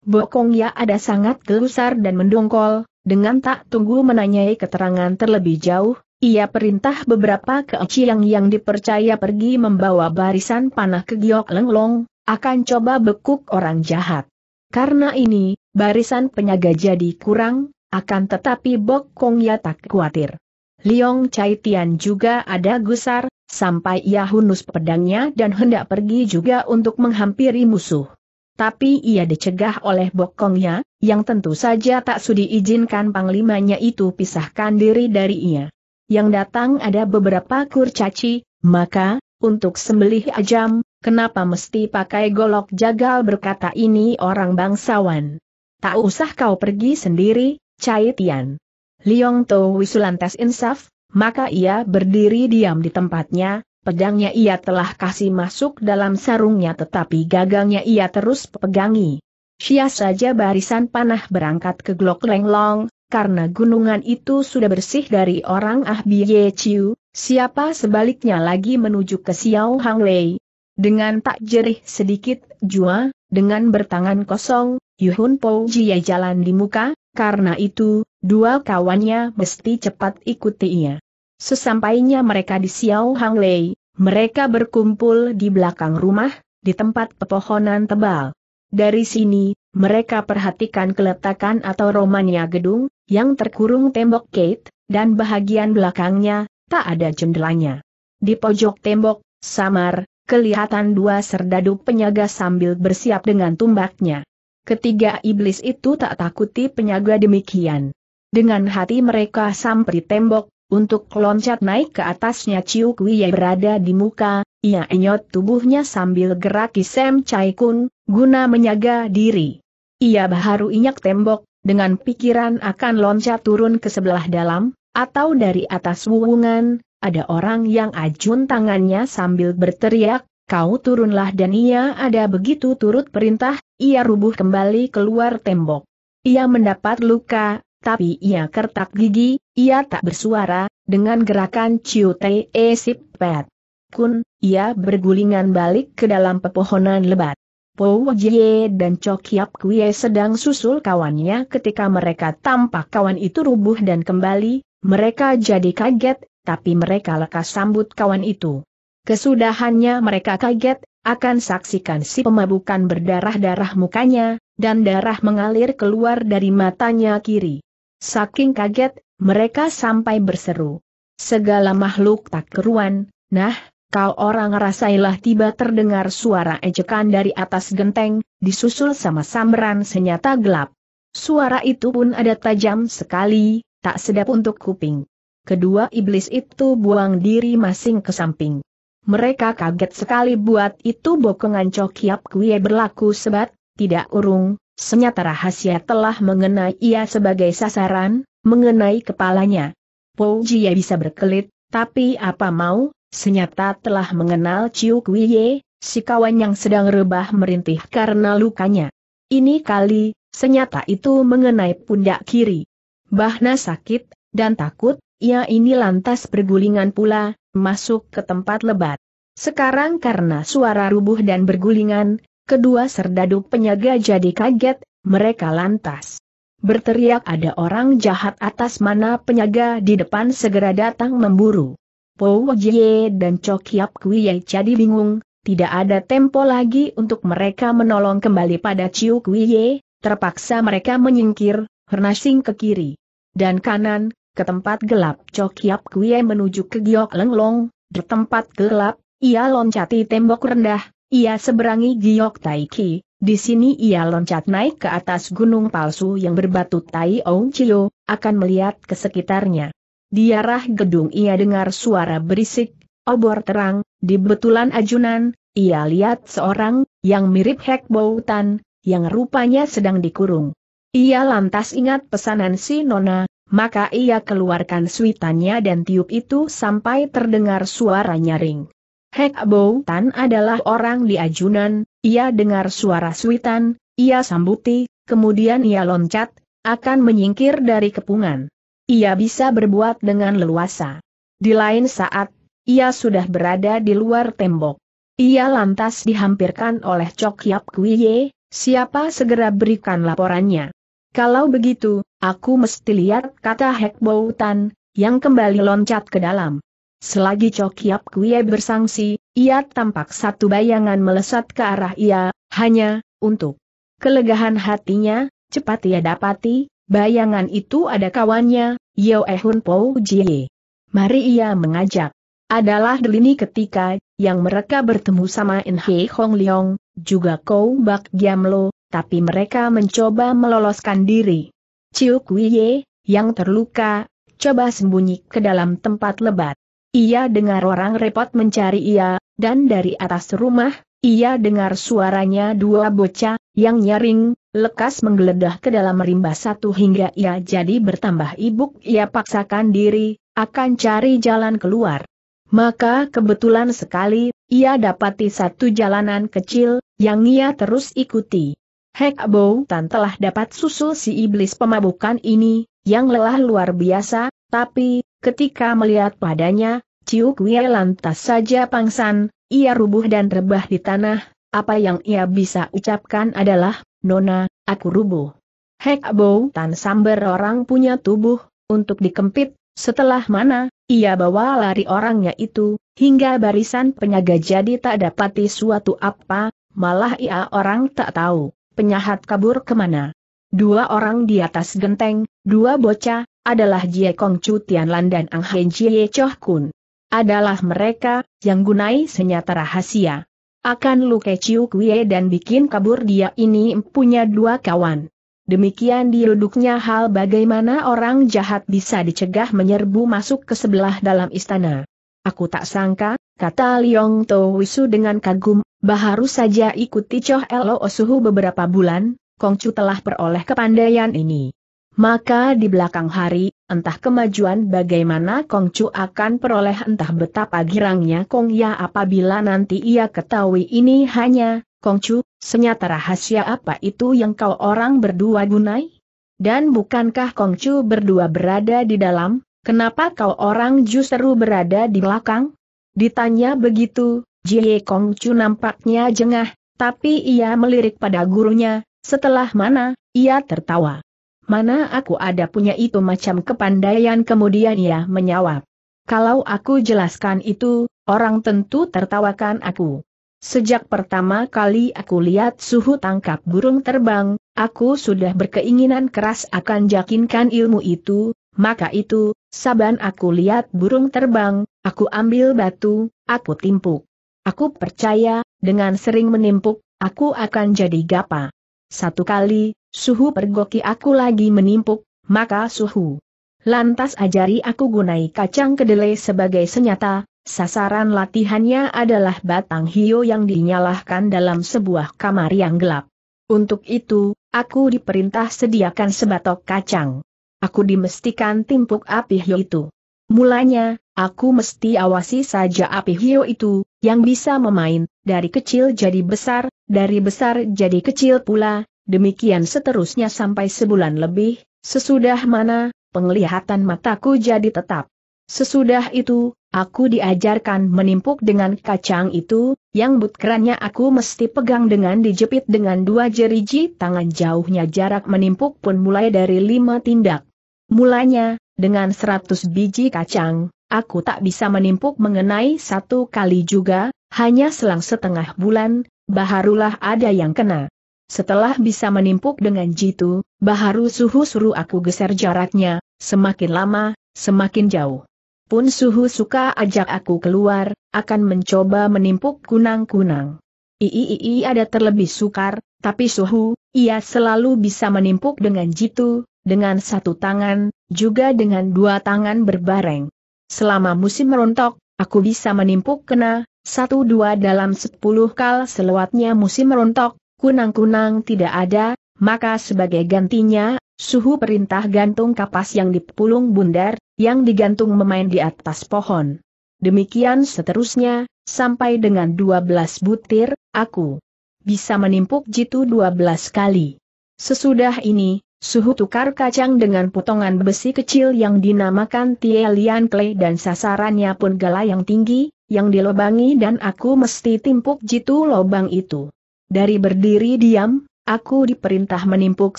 Bokong Ya ada sangat gelusar dan mendongkol, dengan tak tunggu menanyai keterangan terlebih jauh, ia perintah beberapa kecil yang dipercaya pergi membawa barisan panah ke Giok Long. Akan coba bekuk orang jahat. Karena ini, barisan penyaga jadi kurang, akan tetapi Bok Kong ya tak khawatir. Liong Chai Tian juga ada gusar, sampai ia hunus pedangnya dan hendak pergi juga untuk menghampiri musuh. Tapi ia dicegah oleh Bok Kongnya, yang tentu saja tak sudi izinkan panglimanya itu pisahkan diri dari ia. Yang datang ada beberapa kurcaci, maka, untuk sembelih ajam, Kenapa mesti pakai golok jagal berkata ini orang bangsawan? Tak usah kau pergi sendiri, Cai Tian. Liong To Wisulantes insaf, maka ia berdiri diam di tempatnya, pedangnya ia telah kasih masuk dalam sarungnya tetapi gagangnya ia terus pegangi. Sia saja barisan panah berangkat ke Glok Lenglong, karena gunungan itu sudah bersih dari orang Ah Bie Chiu, siapa sebaliknya lagi menuju ke Xiao Hang Lei, dengan tak jerih sedikit, Jua, dengan bertangan kosong, Yuhun Po Jia jalan di muka, karena itu, dua kawannya mesti cepat ikuti ia. Sesampainya mereka di Xiao Hang Lei, mereka berkumpul di belakang rumah, di tempat pepohonan tebal. Dari sini, mereka perhatikan keletakan atau romannya gedung, yang terkurung tembok gate, dan bahagian belakangnya, tak ada jendelanya. Di pojok tembok, samar, kelihatan dua serdadu penyaga sambil bersiap dengan tumbaknya. Ketiga iblis itu tak takuti penyaga demikian. Dengan hati mereka sampri tembok, untuk loncat naik ke atasnya Ciu yang berada di muka, ia enyot tubuhnya sambil gerak Sam Chai Kun, guna menyaga diri. Ia baharu inyak tembok, dengan pikiran akan loncat turun ke sebelah dalam, atau dari atas wuwungan, ada orang yang ajun tangannya sambil berteriak, kau turunlah dan ia ada begitu turut perintah, ia rubuh kembali keluar tembok. Ia mendapat luka, tapi ia kertak gigi, ia tak bersuara, dengan gerakan Ciu Te e pet. Kun, ia bergulingan balik ke dalam pepohonan lebat. Po Jie dan Hiap Kue sedang susul kawannya ketika mereka tampak kawan itu rubuh dan kembali, mereka jadi kaget, tapi mereka lekas sambut kawan itu. Kesudahannya mereka kaget, akan saksikan si pemabukan berdarah-darah mukanya, dan darah mengalir keluar dari matanya kiri. Saking kaget, mereka sampai berseru. Segala makhluk tak keruan, nah, kau orang rasailah tiba terdengar suara ejekan dari atas genteng, disusul sama samran senyata gelap. Suara itu pun ada tajam sekali, tak sedap untuk kuping kedua iblis itu buang diri masing ke samping. Mereka kaget sekali buat itu bokongan cokiap kue berlaku sebat, tidak urung, senyata rahasia telah mengenai ia sebagai sasaran, mengenai kepalanya. Po Jie bisa berkelit, tapi apa mau, senyata telah mengenal Ciu Kuiye, si kawan yang sedang rebah merintih karena lukanya. Ini kali, senyata itu mengenai pundak kiri. Bahna sakit, dan takut, ia ya, ini lantas bergulingan pula, masuk ke tempat lebat. Sekarang karena suara rubuh dan bergulingan, kedua serdadu penyaga jadi kaget, mereka lantas berteriak ada orang jahat atas mana penyaga di depan segera datang memburu. Po Jie dan Kui Kuye jadi bingung, tidak ada tempo lagi untuk mereka menolong kembali pada Ciu Ye, terpaksa mereka menyingkir, hernasing ke kiri dan kanan, ke tempat gelap Chok Yap Kue menuju ke Giok Lenglong, di tempat gelap, ia loncati tembok rendah, ia seberangi Giok Tai Ki. di sini ia loncat naik ke atas gunung palsu yang berbatu Tai Ong Chiyo, akan melihat ke sekitarnya. Di arah gedung ia dengar suara berisik, obor terang, di betulan ajunan, ia lihat seorang, yang mirip Hek Boutan, yang rupanya sedang dikurung. Ia lantas ingat pesanan si Nona, maka ia keluarkan suitannya dan tiup itu sampai terdengar suara nyaring. Hek Bow Tan adalah orang di ajunan, ia dengar suara suitan, ia sambuti, kemudian ia loncat, akan menyingkir dari kepungan. Ia bisa berbuat dengan leluasa. Di lain saat, ia sudah berada di luar tembok. Ia lantas dihampirkan oleh Cok Yap Kuiye, siapa segera berikan laporannya. Kalau begitu, aku mesti lihat kata Hek Boutan, yang kembali loncat ke dalam. Selagi Cokiap Kue bersangsi, ia tampak satu bayangan melesat ke arah ia, hanya, untuk kelegahan hatinya, cepat ia dapati, bayangan itu ada kawannya, Yeo Ehun Po Jie. Mari ia mengajak. Adalah delini ketika, yang mereka bertemu sama In Hong Leong, juga Kou Bak Giam Lo, tapi mereka mencoba meloloskan diri. Ciu Kuiye, yang terluka, coba sembunyi ke dalam tempat lebat. Ia dengar orang repot mencari ia, dan dari atas rumah, ia dengar suaranya dua bocah, yang nyaring, lekas menggeledah ke dalam rimba satu hingga ia jadi bertambah ibuk ia paksakan diri, akan cari jalan keluar. Maka kebetulan sekali, ia dapati satu jalanan kecil, yang ia terus ikuti. Hek Abou Tan telah dapat susul si iblis pemabukan ini, yang lelah luar biasa, tapi, ketika melihat padanya, Ciu Kue lantas saja pangsan, ia rubuh dan rebah di tanah, apa yang ia bisa ucapkan adalah, Nona, aku rubuh. Hek Abou Tan sambar orang punya tubuh, untuk dikempit, setelah mana, ia bawa lari orangnya itu, hingga barisan penyaga jadi tak dapati suatu apa, malah ia orang tak tahu penyahat kabur kemana. Dua orang di atas genteng, dua bocah, adalah Jie Kong Chu Tianlan dan Ang Hen Jie Choh Kun. Adalah mereka, yang gunai senjata rahasia. Akan Lu Ciu Kue dan bikin kabur dia ini punya dua kawan. Demikian diruduknya hal bagaimana orang jahat bisa dicegah menyerbu masuk ke sebelah dalam istana. Aku tak sangka, kata Liong To Wisu dengan kagum, baharu saja ikuti Choh Elo Osuhu beberapa bulan, Kongcu telah peroleh kepandaian ini. Maka di belakang hari, entah kemajuan bagaimana Kongcu akan peroleh entah betapa girangnya Kong Ya apabila nanti ia ketahui ini hanya, Kongcu, senyata rahasia apa itu yang kau orang berdua gunai? Dan bukankah Kongcu berdua berada di dalam, Kenapa kau orang justru berada di belakang? Ditanya begitu, Jie Kong Chu nampaknya jengah, tapi ia melirik pada gurunya, setelah mana, ia tertawa. Mana aku ada punya itu macam kepandaian kemudian ia menjawab. Kalau aku jelaskan itu, orang tentu tertawakan aku. Sejak pertama kali aku lihat suhu tangkap burung terbang, aku sudah berkeinginan keras akan yakinkan ilmu itu, maka itu, saban aku lihat burung terbang, aku ambil batu, aku timpuk. Aku percaya, dengan sering menimpuk, aku akan jadi gapa. Satu kali, suhu pergoki aku lagi menimpuk, maka suhu. Lantas ajari aku gunai kacang kedelai sebagai senyata, sasaran latihannya adalah batang hio yang dinyalakan dalam sebuah kamar yang gelap. Untuk itu, aku diperintah sediakan sebatok kacang aku dimestikan timpuk api hiu itu. Mulanya, aku mesti awasi saja api hiu itu, yang bisa memain, dari kecil jadi besar, dari besar jadi kecil pula, demikian seterusnya sampai sebulan lebih, sesudah mana, penglihatan mataku jadi tetap. Sesudah itu, aku diajarkan menimpuk dengan kacang itu, yang butkerannya aku mesti pegang dengan dijepit dengan dua jeriji tangan jauhnya jarak menimpuk pun mulai dari lima tindak. Mulanya, dengan seratus biji kacang, aku tak bisa menimpuk mengenai satu kali juga, hanya selang setengah bulan, baharulah ada yang kena. Setelah bisa menimpuk dengan jitu, baharu suhu suruh aku geser jaraknya, semakin lama, semakin jauh. Pun suhu suka ajak aku keluar, akan mencoba menimpuk kunang-kunang. Iiii ada terlebih sukar, tapi suhu, ia selalu bisa menimpuk dengan jitu, dengan satu tangan, juga dengan dua tangan berbareng. Selama musim rontok, aku bisa menimpuk kena, satu dua dalam sepuluh kal selewatnya musim rontok, kunang-kunang tidak ada, maka sebagai gantinya Suhu perintah gantung kapas yang dipulung bundar, yang digantung memain di atas pohon. Demikian seterusnya, sampai dengan 12 butir, aku bisa menimpuk jitu 12 kali. Sesudah ini, suhu tukar kacang dengan potongan besi kecil yang dinamakan tielian clay dan sasarannya pun gala yang tinggi, yang dilobangi dan aku mesti timpuk jitu lobang itu. Dari berdiri diam, aku diperintah menimpuk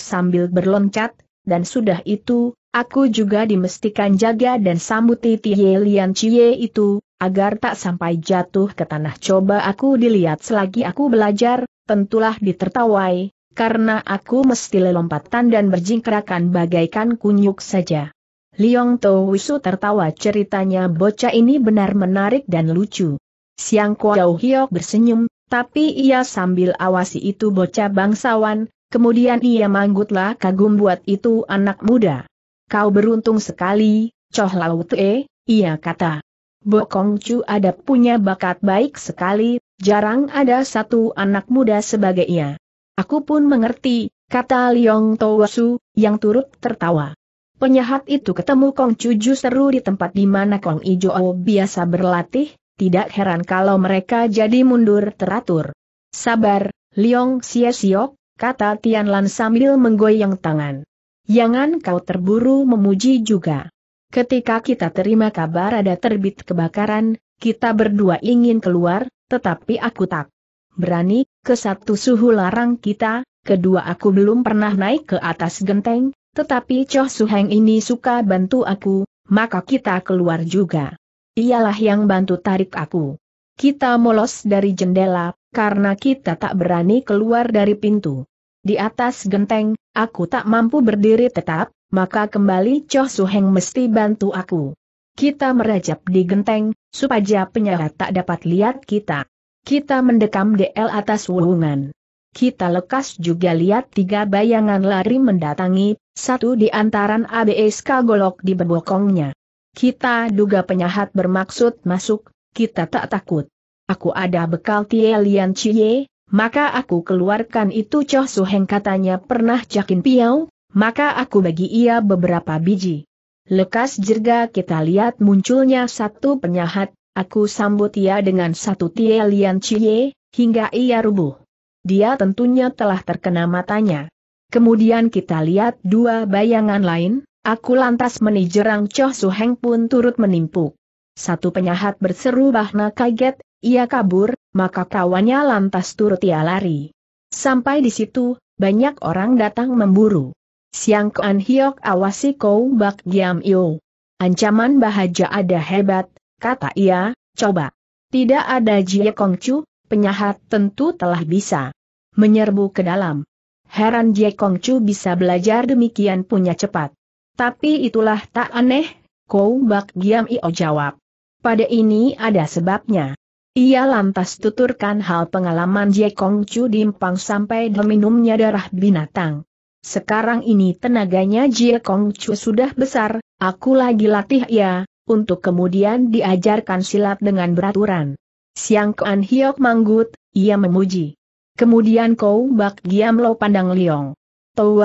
sambil berloncat, dan sudah itu, aku juga dimestikan jaga dan sambut Tie Lian Cie itu, agar tak sampai jatuh ke tanah coba aku dilihat selagi aku belajar, tentulah ditertawai, karena aku mesti lelompatan dan berjingkrakan bagaikan kunyuk saja. Liong To Wisu tertawa ceritanya bocah ini benar menarik dan lucu. Siang Kuo Hiok bersenyum, tapi ia sambil awasi itu bocah bangsawan, kemudian ia manggutlah kagum buat itu anak muda. Kau beruntung sekali, coh laut E, ia kata. Bokong Chu ada punya bakat baik sekali, jarang ada satu anak muda sebagai ia. Aku pun mengerti, kata Liong Towosu, yang turut tertawa. Penyahat itu ketemu Kong Chu justru di tempat di mana Kong Ijo biasa berlatih, tidak heran kalau mereka jadi mundur teratur. Sabar, Liong Sia Siok, kata Tian Lan sambil menggoyang tangan. Jangan kau terburu memuji juga. Ketika kita terima kabar ada terbit kebakaran, kita berdua ingin keluar, tetapi aku tak berani, ke satu suhu larang kita, kedua aku belum pernah naik ke atas genteng, tetapi Choh Suheng ini suka bantu aku, maka kita keluar juga ialah yang bantu tarik aku. Kita molos dari jendela, karena kita tak berani keluar dari pintu. Di atas genteng, aku tak mampu berdiri tetap, maka kembali Choh Suheng mesti bantu aku. Kita merajap di genteng, supaya penyahat tak dapat lihat kita. Kita mendekam DL atas wulungan. Kita lekas juga lihat tiga bayangan lari mendatangi, satu di antaran ABSK golok di bebokongnya. Kita duga penyahat bermaksud masuk, kita tak takut. Aku ada bekal Tie Lian Chie, maka aku keluarkan itu Su heng katanya pernah cakin piau, maka aku bagi ia beberapa biji. Lekas jerga kita lihat munculnya satu penyahat, aku sambut ia dengan satu Tie Lian Chie, hingga ia rubuh. Dia tentunya telah terkena matanya. Kemudian kita lihat dua bayangan lain, Aku lantas menijerang Choh Heng pun turut menimpuk. Satu penyahat berseru bahna kaget, ia kabur, maka kawannya lantas turut ia lari. Sampai di situ, banyak orang datang memburu. Siang Kuan Hiok awasi kau bak giam yo. Ancaman bahaja ada hebat, kata ia, coba. Tidak ada Jie Kong Chu, penyahat tentu telah bisa menyerbu ke dalam. Heran Jie Kong Chu bisa belajar demikian punya cepat. Tapi itulah tak aneh, Kau Bak Giam Io jawab. Pada ini ada sebabnya. Ia lantas tuturkan hal pengalaman Jie Kong Chu dimpang sampai diminumnya darah binatang. Sekarang ini tenaganya Jie Kong Chu sudah besar, aku lagi latih ia, untuk kemudian diajarkan silat dengan beraturan. Siang Kuan Hiok manggut, ia memuji. Kemudian Kau Bak Giam Lo pandang Liong.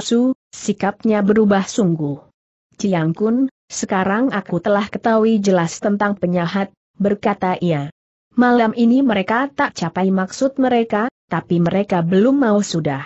Su, sikapnya berubah sungguh. Ciang Kun, sekarang aku telah ketahui jelas tentang penyahat, berkata ia. Malam ini mereka tak capai maksud mereka, tapi mereka belum mau sudah.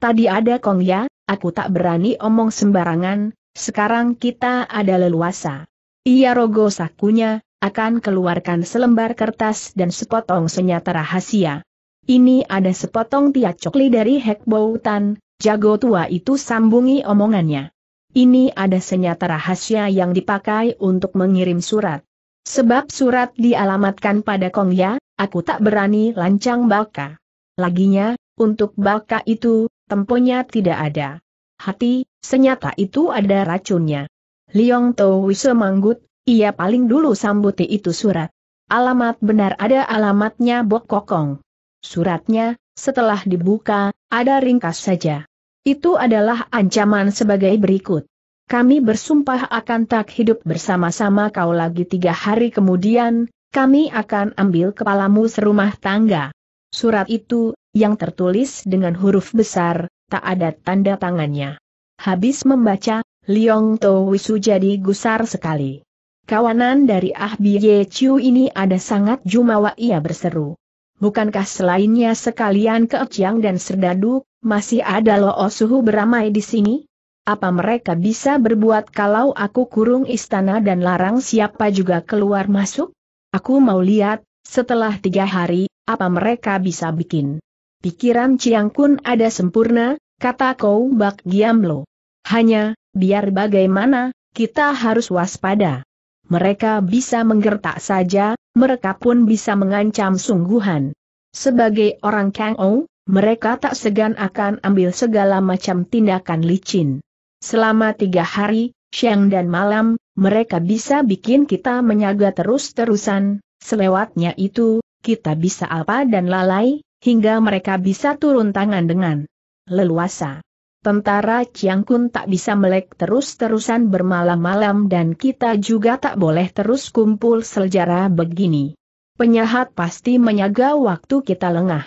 Tadi ada Kong Ya, aku tak berani omong sembarangan, sekarang kita ada leluasa. Ia rogo sakunya, akan keluarkan selembar kertas dan sepotong senyata rahasia. Ini ada sepotong tiak cokli dari Bautan, jago tua itu sambungi omongannya. Ini ada senyata rahasia yang dipakai untuk mengirim surat. Sebab surat dialamatkan pada Kong Ya, aku tak berani lancang Baka. Laginya, untuk Baka itu, temponya tidak ada. Hati, senyata itu ada racunnya. Liong To Wiso manggut, ia paling dulu sambuti itu surat. Alamat benar ada alamatnya Bok Kokong. Suratnya, setelah dibuka, ada ringkas saja. Itu adalah ancaman sebagai berikut kami bersumpah akan tak hidup bersama-sama kau lagi tiga hari kemudian, kami akan ambil kepalamu serumah tangga. Surat itu, yang tertulis dengan huruf besar, tak ada tanda tangannya. Habis membaca, Liong To Wisu jadi gusar sekali. Kawanan dari Ah Biye Chiu ini ada sangat jumawa ia berseru. Bukankah selainnya sekalian keciang dan Serdadu, masih ada Loo Suhu beramai di sini? Apa mereka bisa berbuat kalau aku kurung istana dan larang siapa juga keluar masuk? Aku mau lihat, setelah tiga hari, apa mereka bisa bikin? Pikiran Ciang Kun ada sempurna, kata Kou Bak Giamlo. Hanya, biar bagaimana, kita harus waspada. Mereka bisa menggertak saja, mereka pun bisa mengancam sungguhan. Sebagai orang Kang Ou, mereka tak segan akan ambil segala macam tindakan licin. Selama tiga hari, siang dan malam, mereka bisa bikin kita menyaga terus-terusan, selewatnya itu, kita bisa apa dan lalai, hingga mereka bisa turun tangan dengan leluasa. Tentara Kun tak bisa melek terus-terusan bermalam-malam dan kita juga tak boleh terus kumpul sejarah begini. Penyahat pasti menyaga waktu kita lengah.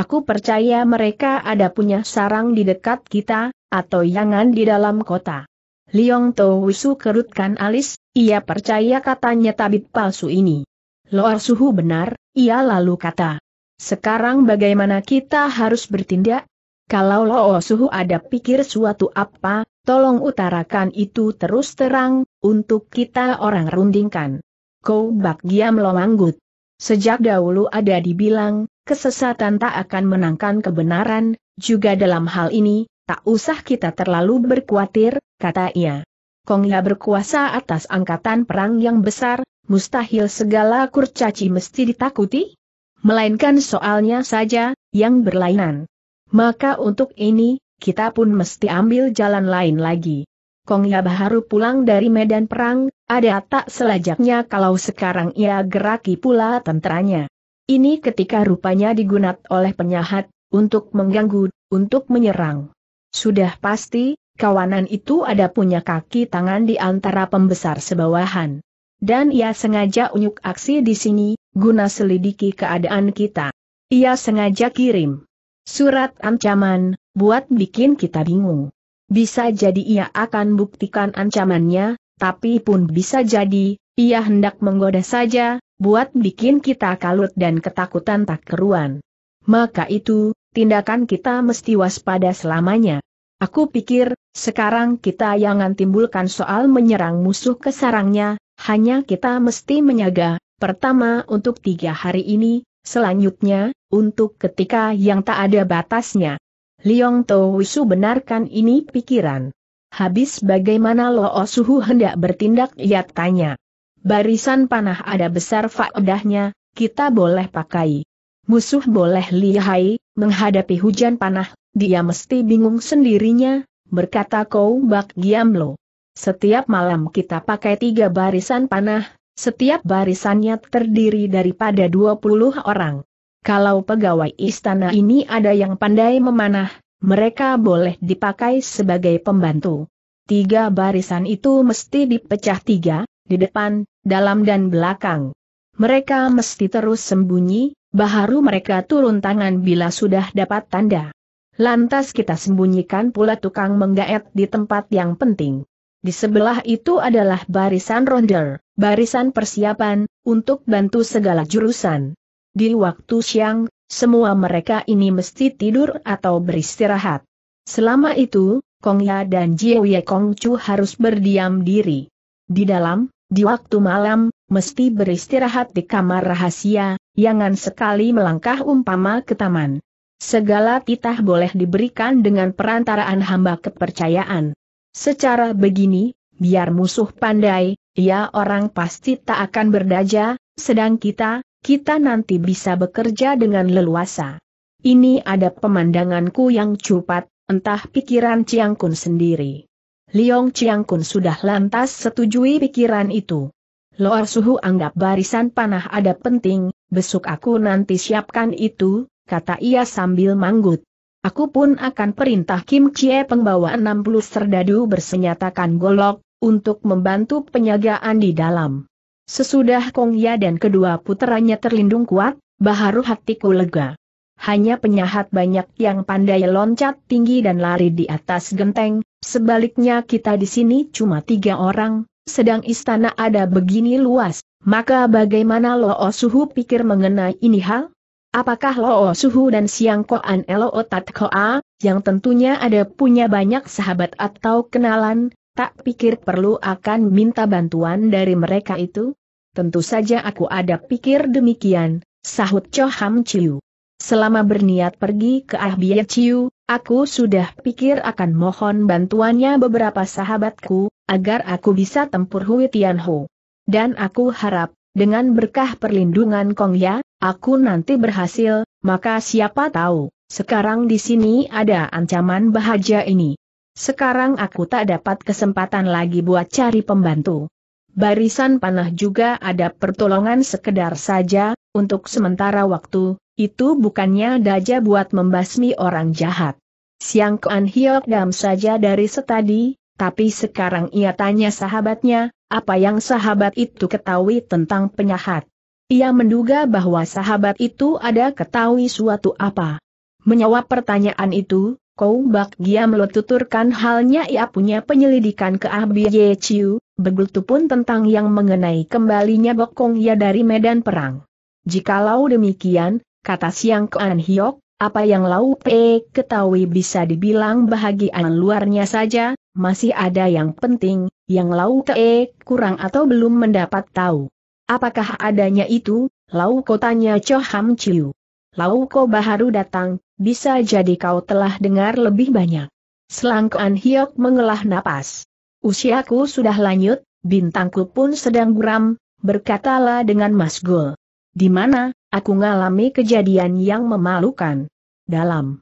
Aku percaya mereka ada punya sarang di dekat kita, atau yangan di dalam kota. Liong To Wisu kerutkan alis, ia percaya katanya tabib palsu ini. Loar suhu benar, ia lalu kata. Sekarang bagaimana kita harus bertindak? Kalau Loar suhu ada pikir suatu apa, tolong utarakan itu terus terang, untuk kita orang rundingkan. Kau bak giam lo manggut. Sejak dahulu ada dibilang, kesesatan tak akan menangkan kebenaran, juga dalam hal ini, Tak usah kita terlalu berkuatir, kata ia. Kongya berkuasa atas angkatan perang yang besar, mustahil segala kurcaci mesti ditakuti? Melainkan soalnya saja, yang berlainan. Maka untuk ini, kita pun mesti ambil jalan lain lagi. Kongya baru pulang dari medan perang, ada tak selajaknya kalau sekarang ia geraki pula tenteranya. Ini ketika rupanya digunat oleh penyahat, untuk mengganggu, untuk menyerang. Sudah pasti, kawanan itu ada punya kaki tangan di antara pembesar sebawahan. Dan ia sengaja unyuk aksi di sini, guna selidiki keadaan kita. Ia sengaja kirim surat ancaman, buat bikin kita bingung. Bisa jadi ia akan buktikan ancamannya, tapi pun bisa jadi, ia hendak menggoda saja, buat bikin kita kalut dan ketakutan tak keruan. Maka itu, tindakan kita mesti waspada selamanya. Aku pikir, sekarang kita yang timbulkan soal menyerang musuh ke sarangnya, hanya kita mesti menyaga, pertama untuk tiga hari ini, selanjutnya, untuk ketika yang tak ada batasnya. Liong Wusu benarkan ini pikiran. Habis bagaimana Lo Suhu hendak bertindak ia tanya. Barisan panah ada besar faedahnya, kita boleh pakai. Musuh boleh lihai, Menghadapi hujan panah, dia mesti bingung sendirinya, berkata kau Bak Giamlo. Setiap malam kita pakai tiga barisan panah, setiap barisannya terdiri daripada 20 orang. Kalau pegawai istana ini ada yang pandai memanah, mereka boleh dipakai sebagai pembantu. Tiga barisan itu mesti dipecah tiga, di depan, dalam dan belakang. Mereka mesti terus sembunyi, Baharu mereka turun tangan bila sudah dapat tanda. Lantas kita sembunyikan pula tukang menggaet di tempat yang penting. Di sebelah itu adalah barisan ronder, barisan persiapan, untuk bantu segala jurusan. Di waktu siang, semua mereka ini mesti tidur atau beristirahat. Selama itu, Kongya dan Jiu Ye Kong harus berdiam diri. Di dalam, di waktu malam, mesti beristirahat di kamar rahasia, Jangan sekali melangkah umpama ke taman. Segala titah boleh diberikan dengan perantaraan hamba kepercayaan. Secara begini, biar musuh pandai, ya orang pasti tak akan berdaja, sedang kita, kita nanti bisa bekerja dengan leluasa. Ini ada pemandanganku yang cupat, entah pikiran Chiang Kun sendiri. Liong Chiang Kun sudah lantas setujui pikiran itu. Loar Suhu anggap barisan panah ada penting, besok aku nanti siapkan itu, kata ia sambil manggut. Aku pun akan perintah Kim Chie pembawa 60 serdadu bersenyatakan golok, untuk membantu penyagaan di dalam. Sesudah Kong Ya dan kedua puteranya terlindung kuat, baharu hatiku lega. Hanya penyahat banyak yang pandai loncat tinggi dan lari di atas genteng, sebaliknya kita di sini cuma tiga orang, sedang istana ada begini luas, maka bagaimana Loo Suhu pikir mengenai ini hal? Apakah Loo Suhu dan Siang Koan Loo Tat Koa, yang tentunya ada punya banyak sahabat atau kenalan, tak pikir perlu akan minta bantuan dari mereka itu? Tentu saja aku ada pikir demikian, sahut Cho Ham Chiu. Selama berniat pergi ke Ah Bia Chiu, aku sudah pikir akan mohon bantuannya beberapa sahabatku, agar aku bisa tempur Hui Tian Ho. Dan aku harap, dengan berkah perlindungan Kong Ya, aku nanti berhasil, maka siapa tahu, sekarang di sini ada ancaman bahaya ini. Sekarang aku tak dapat kesempatan lagi buat cari pembantu. Barisan panah juga ada pertolongan sekedar saja, untuk sementara waktu, itu bukannya daja buat membasmi orang jahat. Siang Kuan Hiok Dam saja dari setadi, tapi sekarang ia tanya sahabatnya, apa yang sahabat itu ketahui tentang penyahat. Ia menduga bahwa sahabat itu ada ketahui suatu apa. Menjawab pertanyaan itu, Bak Giam Lo tuturkan halnya ia punya penyelidikan ke ah Bi Ye Chiu, begitu pun tentang yang mengenai kembalinya Bokong ia dari medan perang. Jikalau demikian, kata Siang Kean Hiok, apa yang Lau Pe ketahui bisa dibilang bahagian luarnya saja, masih ada yang penting, yang Lau Ke kurang atau belum mendapat tahu. Apakah adanya itu, Lau kotanya tanya Ham Chiu. Lau Ko baru datang, bisa jadi kau telah dengar lebih banyak. Selangkoan Hiok mengelah napas. Usiaku sudah lanjut, bintangku pun sedang buram, berkatalah dengan mas Gul. Di mana, aku ngalami kejadian yang memalukan. Dalam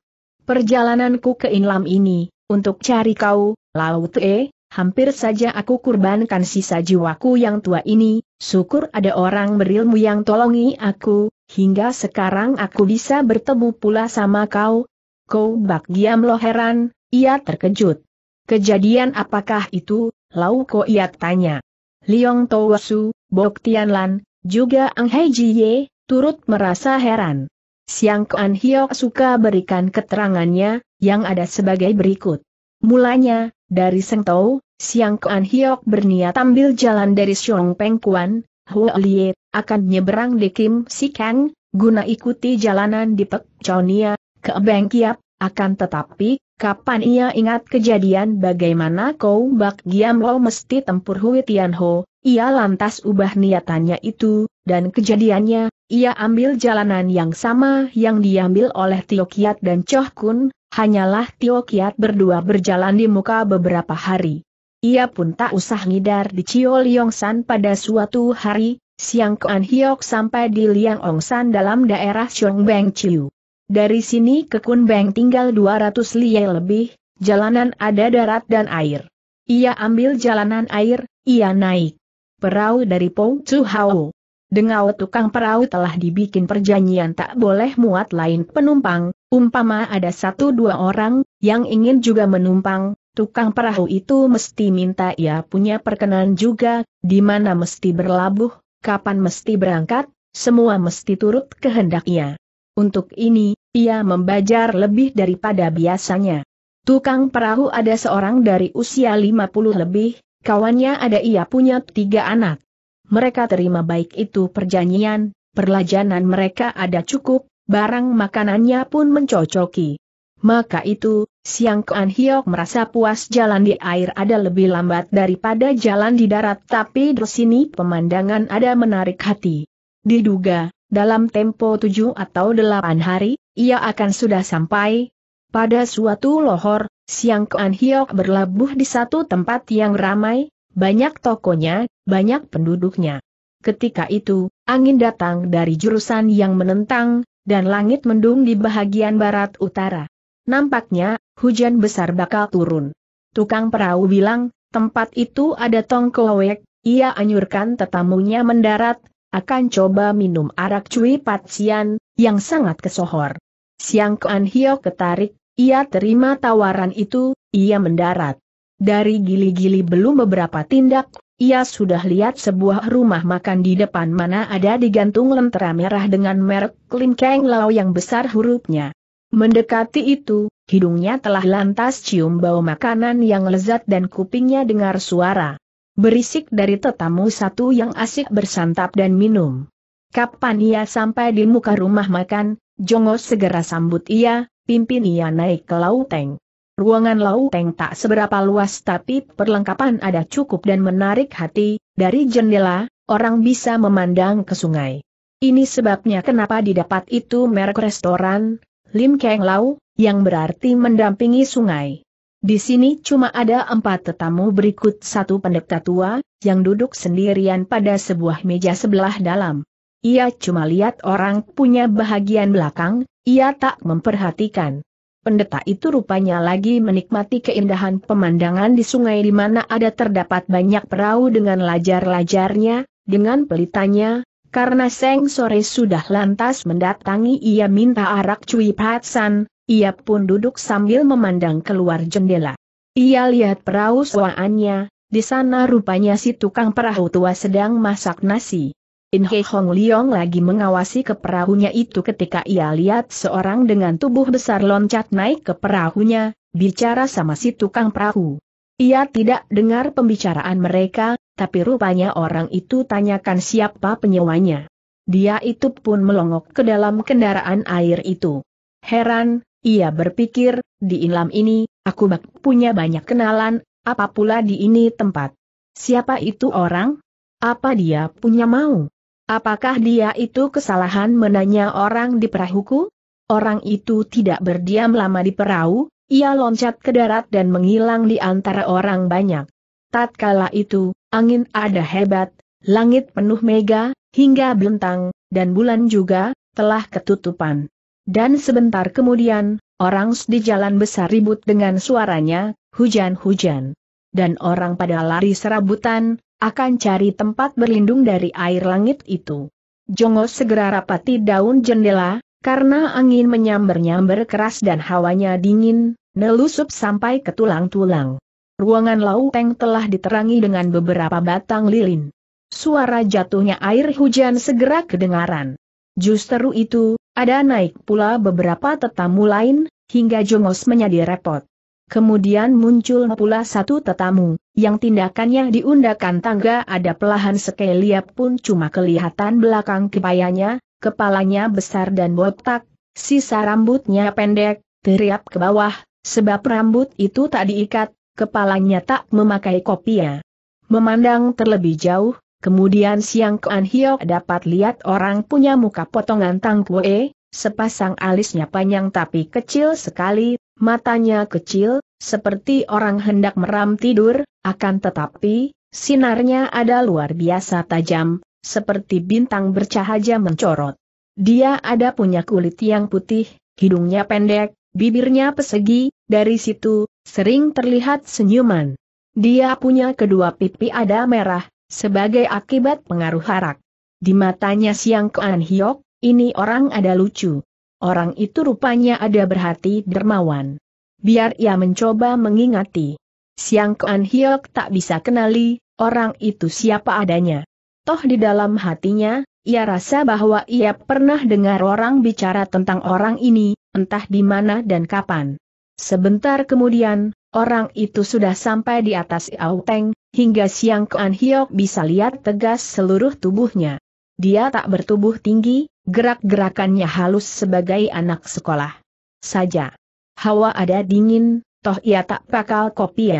perjalananku ke Inlam ini, untuk cari kau, laut e, hampir saja aku kurbankan sisa jiwaku yang tua ini, syukur ada orang berilmu yang tolongi aku, hingga sekarang aku bisa bertemu pula sama kau. Kau bak diam lo heran, ia terkejut. Kejadian apakah itu, Lau Ko ia tanya. Liong Towasu, Bok Tianlan, juga Ang Hei Jie, turut merasa heran. Siang Kuan Hiok suka berikan keterangannya, yang ada sebagai berikut. Mulanya, dari Tau, Siang Kuan Hiok berniat ambil jalan dari Siong Peng Kuan, Hua Liet, akan nyeberang di Kim Kang, guna ikuti jalanan di Pek Chonia, ke Beng Kiap, akan tetapi, kapan ia ingat kejadian bagaimana Kou Bak Giam Lo mesti tempur Hui Tian Ho, ia lantas ubah niatannya itu, dan kejadiannya, ia ambil jalanan yang sama yang diambil oleh Tio Kiat dan Choh Kun, hanyalah Tio Kiat berdua berjalan di muka beberapa hari. Ia pun tak usah ngidar di Cio Liong San pada suatu hari, siang An Hiok sampai di Liang Ong San dalam daerah Xiong Beng Chiu. Dari sini ke Kun Beng tinggal 200 li lebih, jalanan ada darat dan air. Ia ambil jalanan air, ia naik. Perahu dari Pong Chu Hao. Dengau tukang perahu telah dibikin perjanjian tak boleh muat lain penumpang, umpama ada satu dua orang, yang ingin juga menumpang, tukang perahu itu mesti minta ia punya perkenan juga, di mana mesti berlabuh, kapan mesti berangkat, semua mesti turut kehendaknya. Untuk ini, ia membajar lebih daripada biasanya. Tukang perahu ada seorang dari usia 50 lebih, kawannya ada ia punya tiga anak mereka terima baik itu perjanjian, perlajanan mereka ada cukup, barang makanannya pun mencocoki. Maka itu, Siang Kuan Hiok merasa puas jalan di air ada lebih lambat daripada jalan di darat tapi di sini pemandangan ada menarik hati. Diduga, dalam tempo tujuh atau delapan hari, ia akan sudah sampai. Pada suatu lohor, Siang Kuan Hiok berlabuh di satu tempat yang ramai, banyak tokonya, banyak penduduknya. Ketika itu, angin datang dari jurusan yang menentang, dan langit mendung di bahagian barat utara. Nampaknya, hujan besar bakal turun. Tukang perahu bilang, tempat itu ada tongkowek, ia anjurkan tetamunya mendarat, akan coba minum arak cuy patsian, yang sangat kesohor. Siang Kuan Hio ketarik, ia terima tawaran itu, ia mendarat. Dari gili-gili belum beberapa tindak, ia sudah lihat sebuah rumah makan di depan mana ada digantung lentera merah dengan merek Kang Lao yang besar hurufnya. Mendekati itu, hidungnya telah lantas cium bau makanan yang lezat dan kupingnya dengar suara. Berisik dari tetamu satu yang asik bersantap dan minum. Kapan ia sampai di muka rumah makan, Jongos segera sambut ia, pimpin ia naik ke lauteng. Ruangan Lau Teng tak seberapa luas tapi perlengkapan ada cukup dan menarik hati, dari jendela, orang bisa memandang ke sungai. Ini sebabnya kenapa didapat itu merek restoran, Lim Keng Lau, yang berarti mendampingi sungai. Di sini cuma ada empat tetamu berikut satu pendeta tua, yang duduk sendirian pada sebuah meja sebelah dalam. Ia cuma lihat orang punya bahagian belakang, ia tak memperhatikan pendeta itu rupanya lagi menikmati keindahan pemandangan di sungai di mana ada terdapat banyak perahu dengan lajar-lajarnya, dengan pelitanya, karena Seng sore sudah lantas mendatangi ia minta arak Cui Patsan, ia pun duduk sambil memandang keluar jendela. Ia lihat perahu sewaannya, di sana rupanya si tukang perahu tua sedang masak nasi. In He Hong Leong lagi mengawasi ke perahunya itu ketika ia lihat seorang dengan tubuh besar loncat naik ke perahunya, bicara sama si tukang perahu. Ia tidak dengar pembicaraan mereka, tapi rupanya orang itu tanyakan siapa penyewanya. Dia itu pun melongok ke dalam kendaraan air itu. Heran, ia berpikir, di inlam ini, aku bak punya banyak kenalan, apa pula di ini tempat. Siapa itu orang? Apa dia punya mau? Apakah dia itu kesalahan menanya orang di perahuku? Orang itu tidak berdiam lama di perahu, ia loncat ke darat dan menghilang di antara orang banyak. Tatkala itu, angin ada hebat, langit penuh mega, hingga bentang, dan bulan juga, telah ketutupan. Dan sebentar kemudian, orang di jalan besar ribut dengan suaranya, hujan-hujan. Dan orang pada lari serabutan, akan cari tempat berlindung dari air langit itu. Jongos segera rapati daun jendela, karena angin menyambar-nyambar keras dan hawanya dingin, nelusup sampai ke tulang-tulang. Ruangan lauteng telah diterangi dengan beberapa batang lilin. Suara jatuhnya air hujan segera kedengaran. Justru itu, ada naik pula beberapa tetamu lain, hingga Jongos menjadi repot. Kemudian muncul pula satu tetamu, yang tindakannya diundakan tangga ada pelahan sekeliap pun cuma kelihatan belakang kepayanya, kepalanya besar dan botak, sisa rambutnya pendek, teriap ke bawah, sebab rambut itu tak diikat, kepalanya tak memakai kopiah. Memandang terlebih jauh, kemudian Siang Kuan Hiok dapat lihat orang punya muka potongan tangkue, sepasang alisnya panjang tapi kecil sekali, Matanya kecil, seperti orang hendak meram tidur, akan tetapi, sinarnya ada luar biasa tajam, seperti bintang bercahaya mencorot. Dia ada punya kulit yang putih, hidungnya pendek, bibirnya pesegi, dari situ, sering terlihat senyuman. Dia punya kedua pipi ada merah, sebagai akibat pengaruh harak. Di matanya Siang Kean Hiok, ini orang ada lucu, Orang itu rupanya ada berhati dermawan. Biar ia mencoba mengingati. Siang Kuan Hiok tak bisa kenali, orang itu siapa adanya. Toh di dalam hatinya, ia rasa bahwa ia pernah dengar orang bicara tentang orang ini, entah di mana dan kapan. Sebentar kemudian, orang itu sudah sampai di atas Auteng, hingga siang Kuan Hiok bisa lihat tegas seluruh tubuhnya. Dia tak bertubuh tinggi, Gerak-gerakannya halus sebagai anak sekolah. Saja. Hawa ada dingin, toh ia tak pakal kopi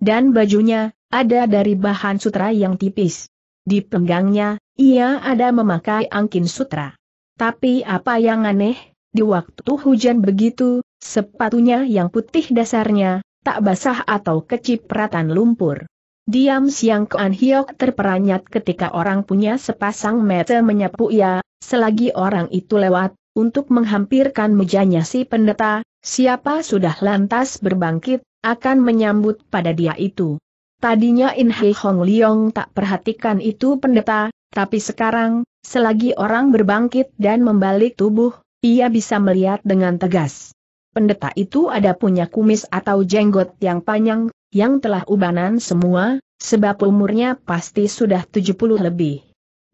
Dan bajunya, ada dari bahan sutra yang tipis. Di penggangnya, ia ada memakai angkin sutra. Tapi apa yang aneh, di waktu hujan begitu, sepatunya yang putih dasarnya, tak basah atau kecipratan lumpur. Diam siang Kuan Hiok terperanyat ketika orang punya sepasang mata menyapu ia, selagi orang itu lewat, untuk menghampirkan mejanya si pendeta, siapa sudah lantas berbangkit, akan menyambut pada dia itu. Tadinya In Hei Hong Leong tak perhatikan itu pendeta, tapi sekarang, selagi orang berbangkit dan membalik tubuh, ia bisa melihat dengan tegas. Pendeta itu ada punya kumis atau jenggot yang panjang, yang telah ubanan semua, sebab umurnya pasti sudah 70 lebih.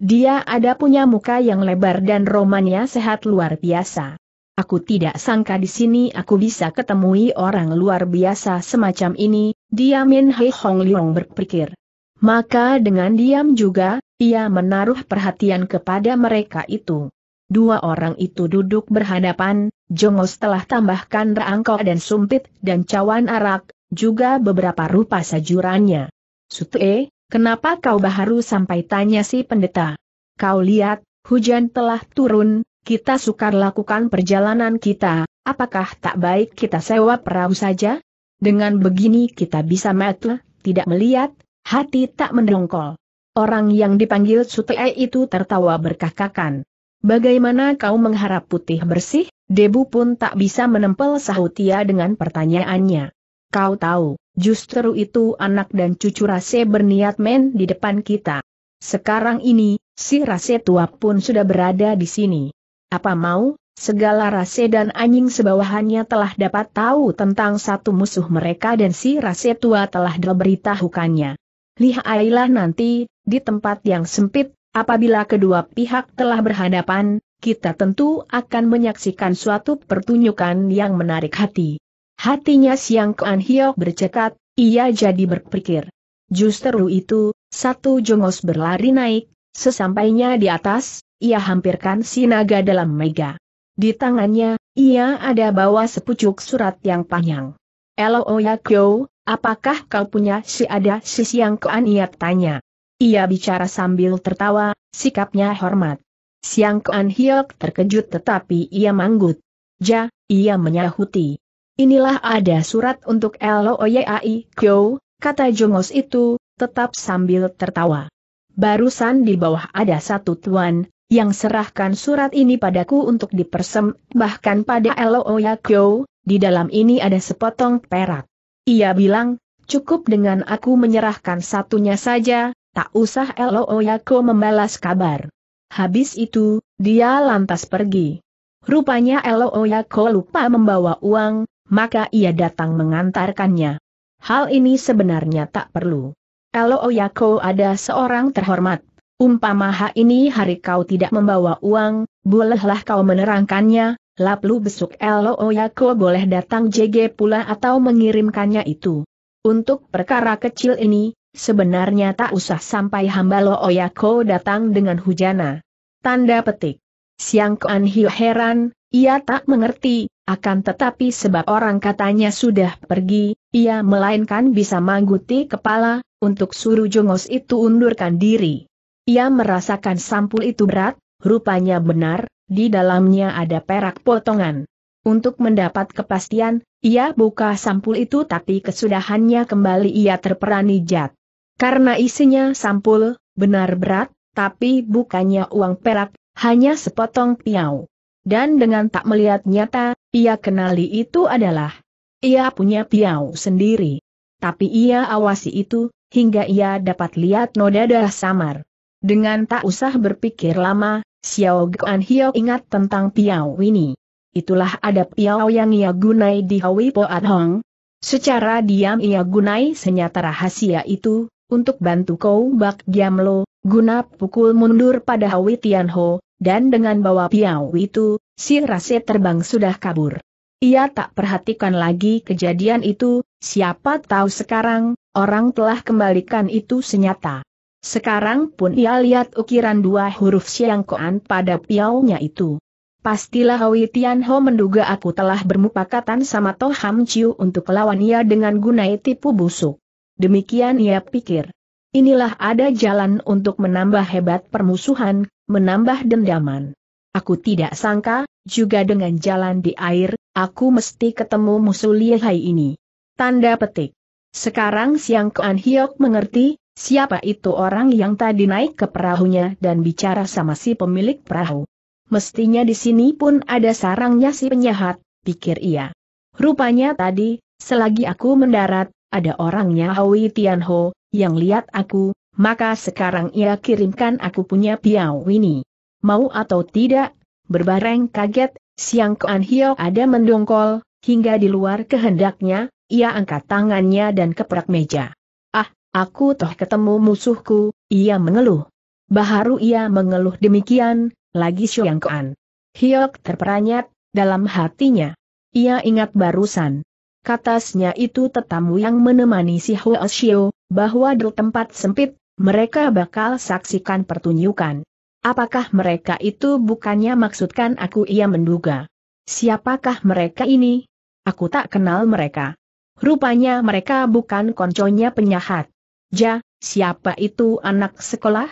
Dia ada punya muka yang lebar dan romannya sehat luar biasa. Aku tidak sangka di sini aku bisa ketemui orang luar biasa semacam ini, dia Min Hei Hong Leong berpikir. Maka dengan diam juga, ia menaruh perhatian kepada mereka itu. Dua orang itu duduk berhadapan, Jongos telah tambahkan rangkau dan Sumpit dan Cawan Arak, juga beberapa rupa sajurannya. Sute, kenapa kau baharu sampai tanya si pendeta? Kau lihat, hujan telah turun, kita sukar lakukan perjalanan kita, apakah tak baik kita sewa perahu saja? Dengan begini kita bisa metle, tidak melihat, hati tak mendongkol. Orang yang dipanggil Sute itu tertawa berkakakan. Bagaimana kau mengharap putih bersih? Debu pun tak bisa menempel sahutia dengan pertanyaannya. Kau tahu, justru itu anak dan cucu Rase berniat main di depan kita. Sekarang ini, si Rase tua pun sudah berada di sini. Apa mau, segala Rase dan anjing sebawahannya telah dapat tahu tentang satu musuh mereka dan si Rase tua telah diberitahukannya. Lihailah nanti, di tempat yang sempit, apabila kedua pihak telah berhadapan, kita tentu akan menyaksikan suatu pertunjukan yang menarik hati. Hatinya Siang Kuan Hiok bercekat, ia jadi berpikir. Justru itu, satu jongos berlari naik, sesampainya di atas, ia hampirkan si naga dalam mega. Di tangannya, ia ada bawa sepucuk surat yang panjang. Eloya oh Kyo, apakah kau punya si ada si Siang Kuan Hiok tanya. Ia bicara sambil tertawa, sikapnya hormat. Siang Kuan Hiok terkejut tetapi ia manggut. Ja, ia menyahuti. Inilah ada surat untuk LOYAI Kyo, kata jongos itu, tetap sambil tertawa. Barusan di bawah ada satu tuan, yang serahkan surat ini padaku untuk dipersem, bahkan pada Oyai Kyo, di dalam ini ada sepotong perak. Ia bilang, cukup dengan aku menyerahkan satunya saja, tak usah Oyai Kyo membalas kabar. Habis itu, dia lantas pergi. Rupanya Kyo lupa membawa uang, maka ia datang mengantarkannya. Hal ini sebenarnya tak perlu. Kalau Oyako ada seorang terhormat, umpama hak ini hari kau tidak membawa uang, bolehlah kau menerangkannya, laplu besuk Elo Oyako boleh datang JG pula atau mengirimkannya itu. Untuk perkara kecil ini, sebenarnya tak usah sampai hamba Lo Oyako datang dengan hujana. Tanda petik. Siang Kuan Hiu heran, ia tak mengerti, akan tetapi sebab orang katanya sudah pergi, ia melainkan bisa mangguti kepala, untuk suruh jongos itu undurkan diri. Ia merasakan sampul itu berat, rupanya benar, di dalamnya ada perak potongan. Untuk mendapat kepastian, ia buka sampul itu tapi kesudahannya kembali ia terperani jat. Karena isinya sampul, benar berat, tapi bukannya uang perak, hanya sepotong piau. Dan dengan tak melihat nyata, ia kenali itu adalah ia punya Piau sendiri. Tapi ia awasi itu, hingga ia dapat lihat noda darah samar. Dengan tak usah berpikir lama, Xiao Guan Hio ingat tentang Piau ini. Itulah adab Piau yang ia gunai di Hawi Poat Hong. Secara diam ia gunai senyata rahasia itu, untuk bantu kau bak diam lo, guna pukul mundur pada Hawi Tian Ho, dan dengan bawa piau itu, si Rase terbang sudah kabur. Ia tak perhatikan lagi kejadian itu, siapa tahu sekarang, orang telah kembalikan itu senyata. Sekarang pun ia lihat ukiran dua huruf siangkoan pada piaunya itu. Pastilah Hoi Tianho menduga aku telah bermupakatan sama Toh Ham Chiu untuk lawan ia dengan gunai tipu busuk. Demikian ia pikir. Inilah ada jalan untuk menambah hebat permusuhan, menambah dendaman. Aku tidak sangka, juga dengan jalan di air, aku mesti ketemu musuh Lihai ini. Tanda petik. Sekarang Siang Kuan Hiok mengerti, siapa itu orang yang tadi naik ke perahunya dan bicara sama si pemilik perahu. Mestinya di sini pun ada sarangnya si penjahat. pikir ia. Rupanya tadi, selagi aku mendarat, ada orangnya Hoi Tianho, yang lihat aku, maka sekarang ia kirimkan aku punya piau ini. Mau atau tidak, berbareng kaget, Siang Kuan Hio ada mendongkol, hingga di luar kehendaknya, ia angkat tangannya dan keprak meja. Ah, aku toh ketemu musuhku, ia mengeluh. Baharu ia mengeluh demikian, lagi Siang An. Hiok terperanyat, dalam hatinya. Ia ingat barusan. Katasnya itu tetamu yang menemani si Hua Xiu, bahwa di tempat sempit, mereka bakal saksikan pertunjukan. Apakah mereka itu bukannya maksudkan aku ia menduga. Siapakah mereka ini? Aku tak kenal mereka. Rupanya mereka bukan konconya penyahat. Ja, siapa itu anak sekolah?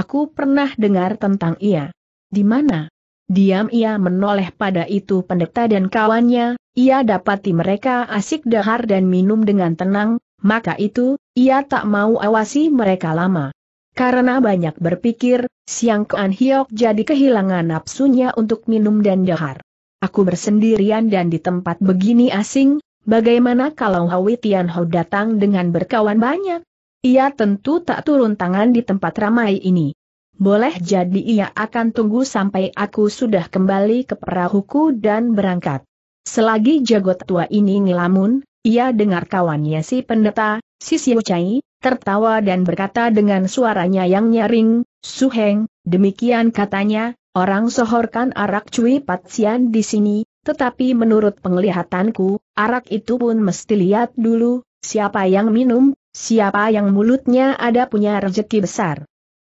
Aku pernah dengar tentang ia. Di mana? Diam ia menoleh pada itu pendeta dan kawannya, ia dapati mereka asik dahar dan minum dengan tenang, maka itu, ia tak mau awasi mereka lama. Karena banyak berpikir, Siang Kuan Hiok jadi kehilangan nafsunya untuk minum dan dahar. Aku bersendirian dan di tempat begini asing, bagaimana kalau Hawi Tian datang dengan berkawan banyak? Ia tentu tak turun tangan di tempat ramai ini. Boleh jadi ia akan tunggu sampai aku sudah kembali ke perahuku dan berangkat. Selagi jago tua ini ngelamun, ia dengar kawannya si pendeta, Si Siu Chai, tertawa dan berkata dengan suaranya yang nyaring, Suheng, demikian katanya, orang sohorkan arak cuy patsian di sini, tetapi menurut penglihatanku, arak itu pun mesti lihat dulu, siapa yang minum, siapa yang mulutnya ada punya rezeki besar.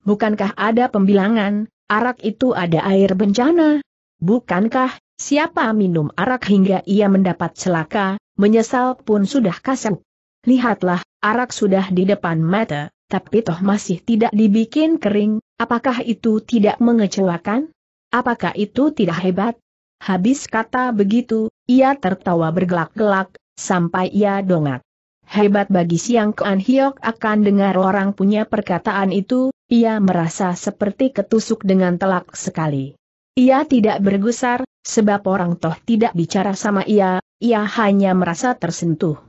Bukankah ada pembilangan, arak itu ada air bencana? Bukankah, siapa minum arak hingga ia mendapat celaka, menyesal pun sudah kasar? Lihatlah, Arak sudah di depan mata, tapi toh masih tidak dibikin kering, apakah itu tidak mengecewakan? Apakah itu tidak hebat? Habis kata begitu, ia tertawa bergelak-gelak, sampai ia dongak. Hebat bagi Siang Kuan Hiok akan dengar orang punya perkataan itu, ia merasa seperti ketusuk dengan telak sekali. Ia tidak bergusar, sebab orang toh tidak bicara sama ia, ia hanya merasa tersentuh.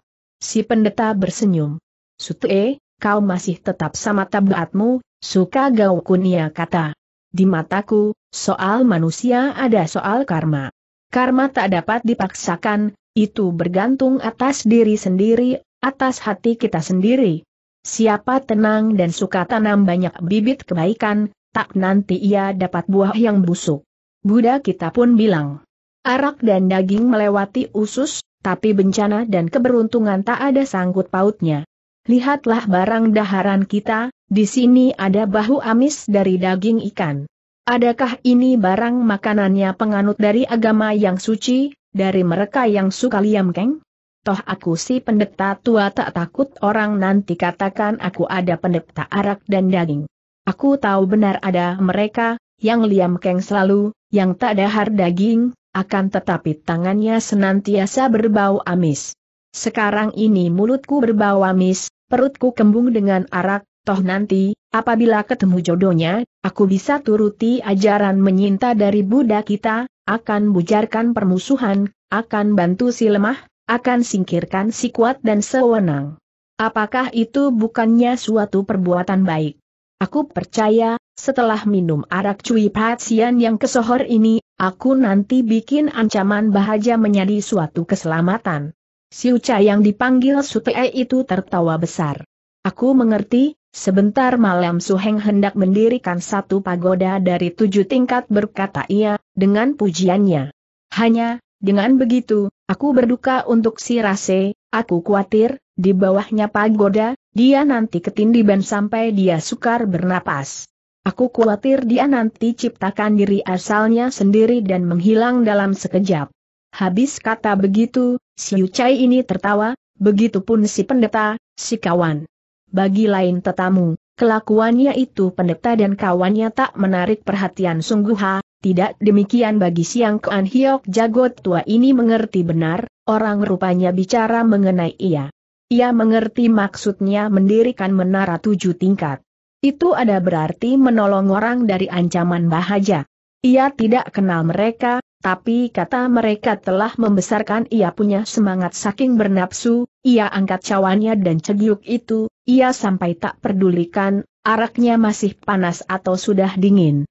Si pendeta bersenyum. Sutue, eh, kau masih tetap sama tabuatmu, suka gau kata. Di mataku, soal manusia ada soal karma. Karma tak dapat dipaksakan, itu bergantung atas diri sendiri, atas hati kita sendiri. Siapa tenang dan suka tanam banyak bibit kebaikan, tak nanti ia dapat buah yang busuk. Buddha kita pun bilang, Arak dan daging melewati usus, tapi bencana dan keberuntungan tak ada sangkut pautnya. Lihatlah barang daharan kita, di sini ada bahu amis dari daging ikan. Adakah ini barang makanannya penganut dari agama yang suci, dari mereka yang suka liam keng? Toh aku si pendeta tua tak takut orang nanti katakan aku ada pendeta arak dan daging. Aku tahu benar ada mereka, yang liam keng selalu, yang tak dahar daging, akan tetapi tangannya senantiasa berbau amis. Sekarang ini mulutku berbau amis, perutku kembung dengan arak, toh nanti, apabila ketemu jodohnya, aku bisa turuti ajaran menyinta dari Buddha kita, akan bujarkan permusuhan, akan bantu si lemah, akan singkirkan si kuat dan sewenang. Apakah itu bukannya suatu perbuatan baik? Aku percaya, setelah minum arak cuy patsian yang kesohor ini, aku nanti bikin ancaman bahaja menjadi suatu keselamatan. Si Uca yang dipanggil Sutee itu tertawa besar. Aku mengerti, sebentar malam Suheng hendak mendirikan satu pagoda dari tujuh tingkat berkata ia, dengan pujiannya. Hanya, dengan begitu, aku berduka untuk si Rase, aku khawatir, di bawahnya pagoda, dia nanti ketindiban sampai dia sukar bernapas. Aku khawatir dia nanti ciptakan diri asalnya sendiri dan menghilang dalam sekejap. Habis kata begitu, si Ucai ini tertawa, begitupun si pendeta, si kawan. Bagi lain tetamu, kelakuannya itu pendeta dan kawannya tak menarik perhatian sungguh ha, tidak demikian bagi siang Kean Hiok jagot tua ini mengerti benar, orang rupanya bicara mengenai ia. Ia mengerti maksudnya mendirikan menara tujuh tingkat. Itu ada berarti menolong orang dari ancaman bahaya. Ia tidak kenal mereka, tapi kata mereka telah membesarkan ia punya semangat saking bernapsu, ia angkat cawannya dan cegiuk itu, ia sampai tak pedulikan, araknya masih panas atau sudah dingin.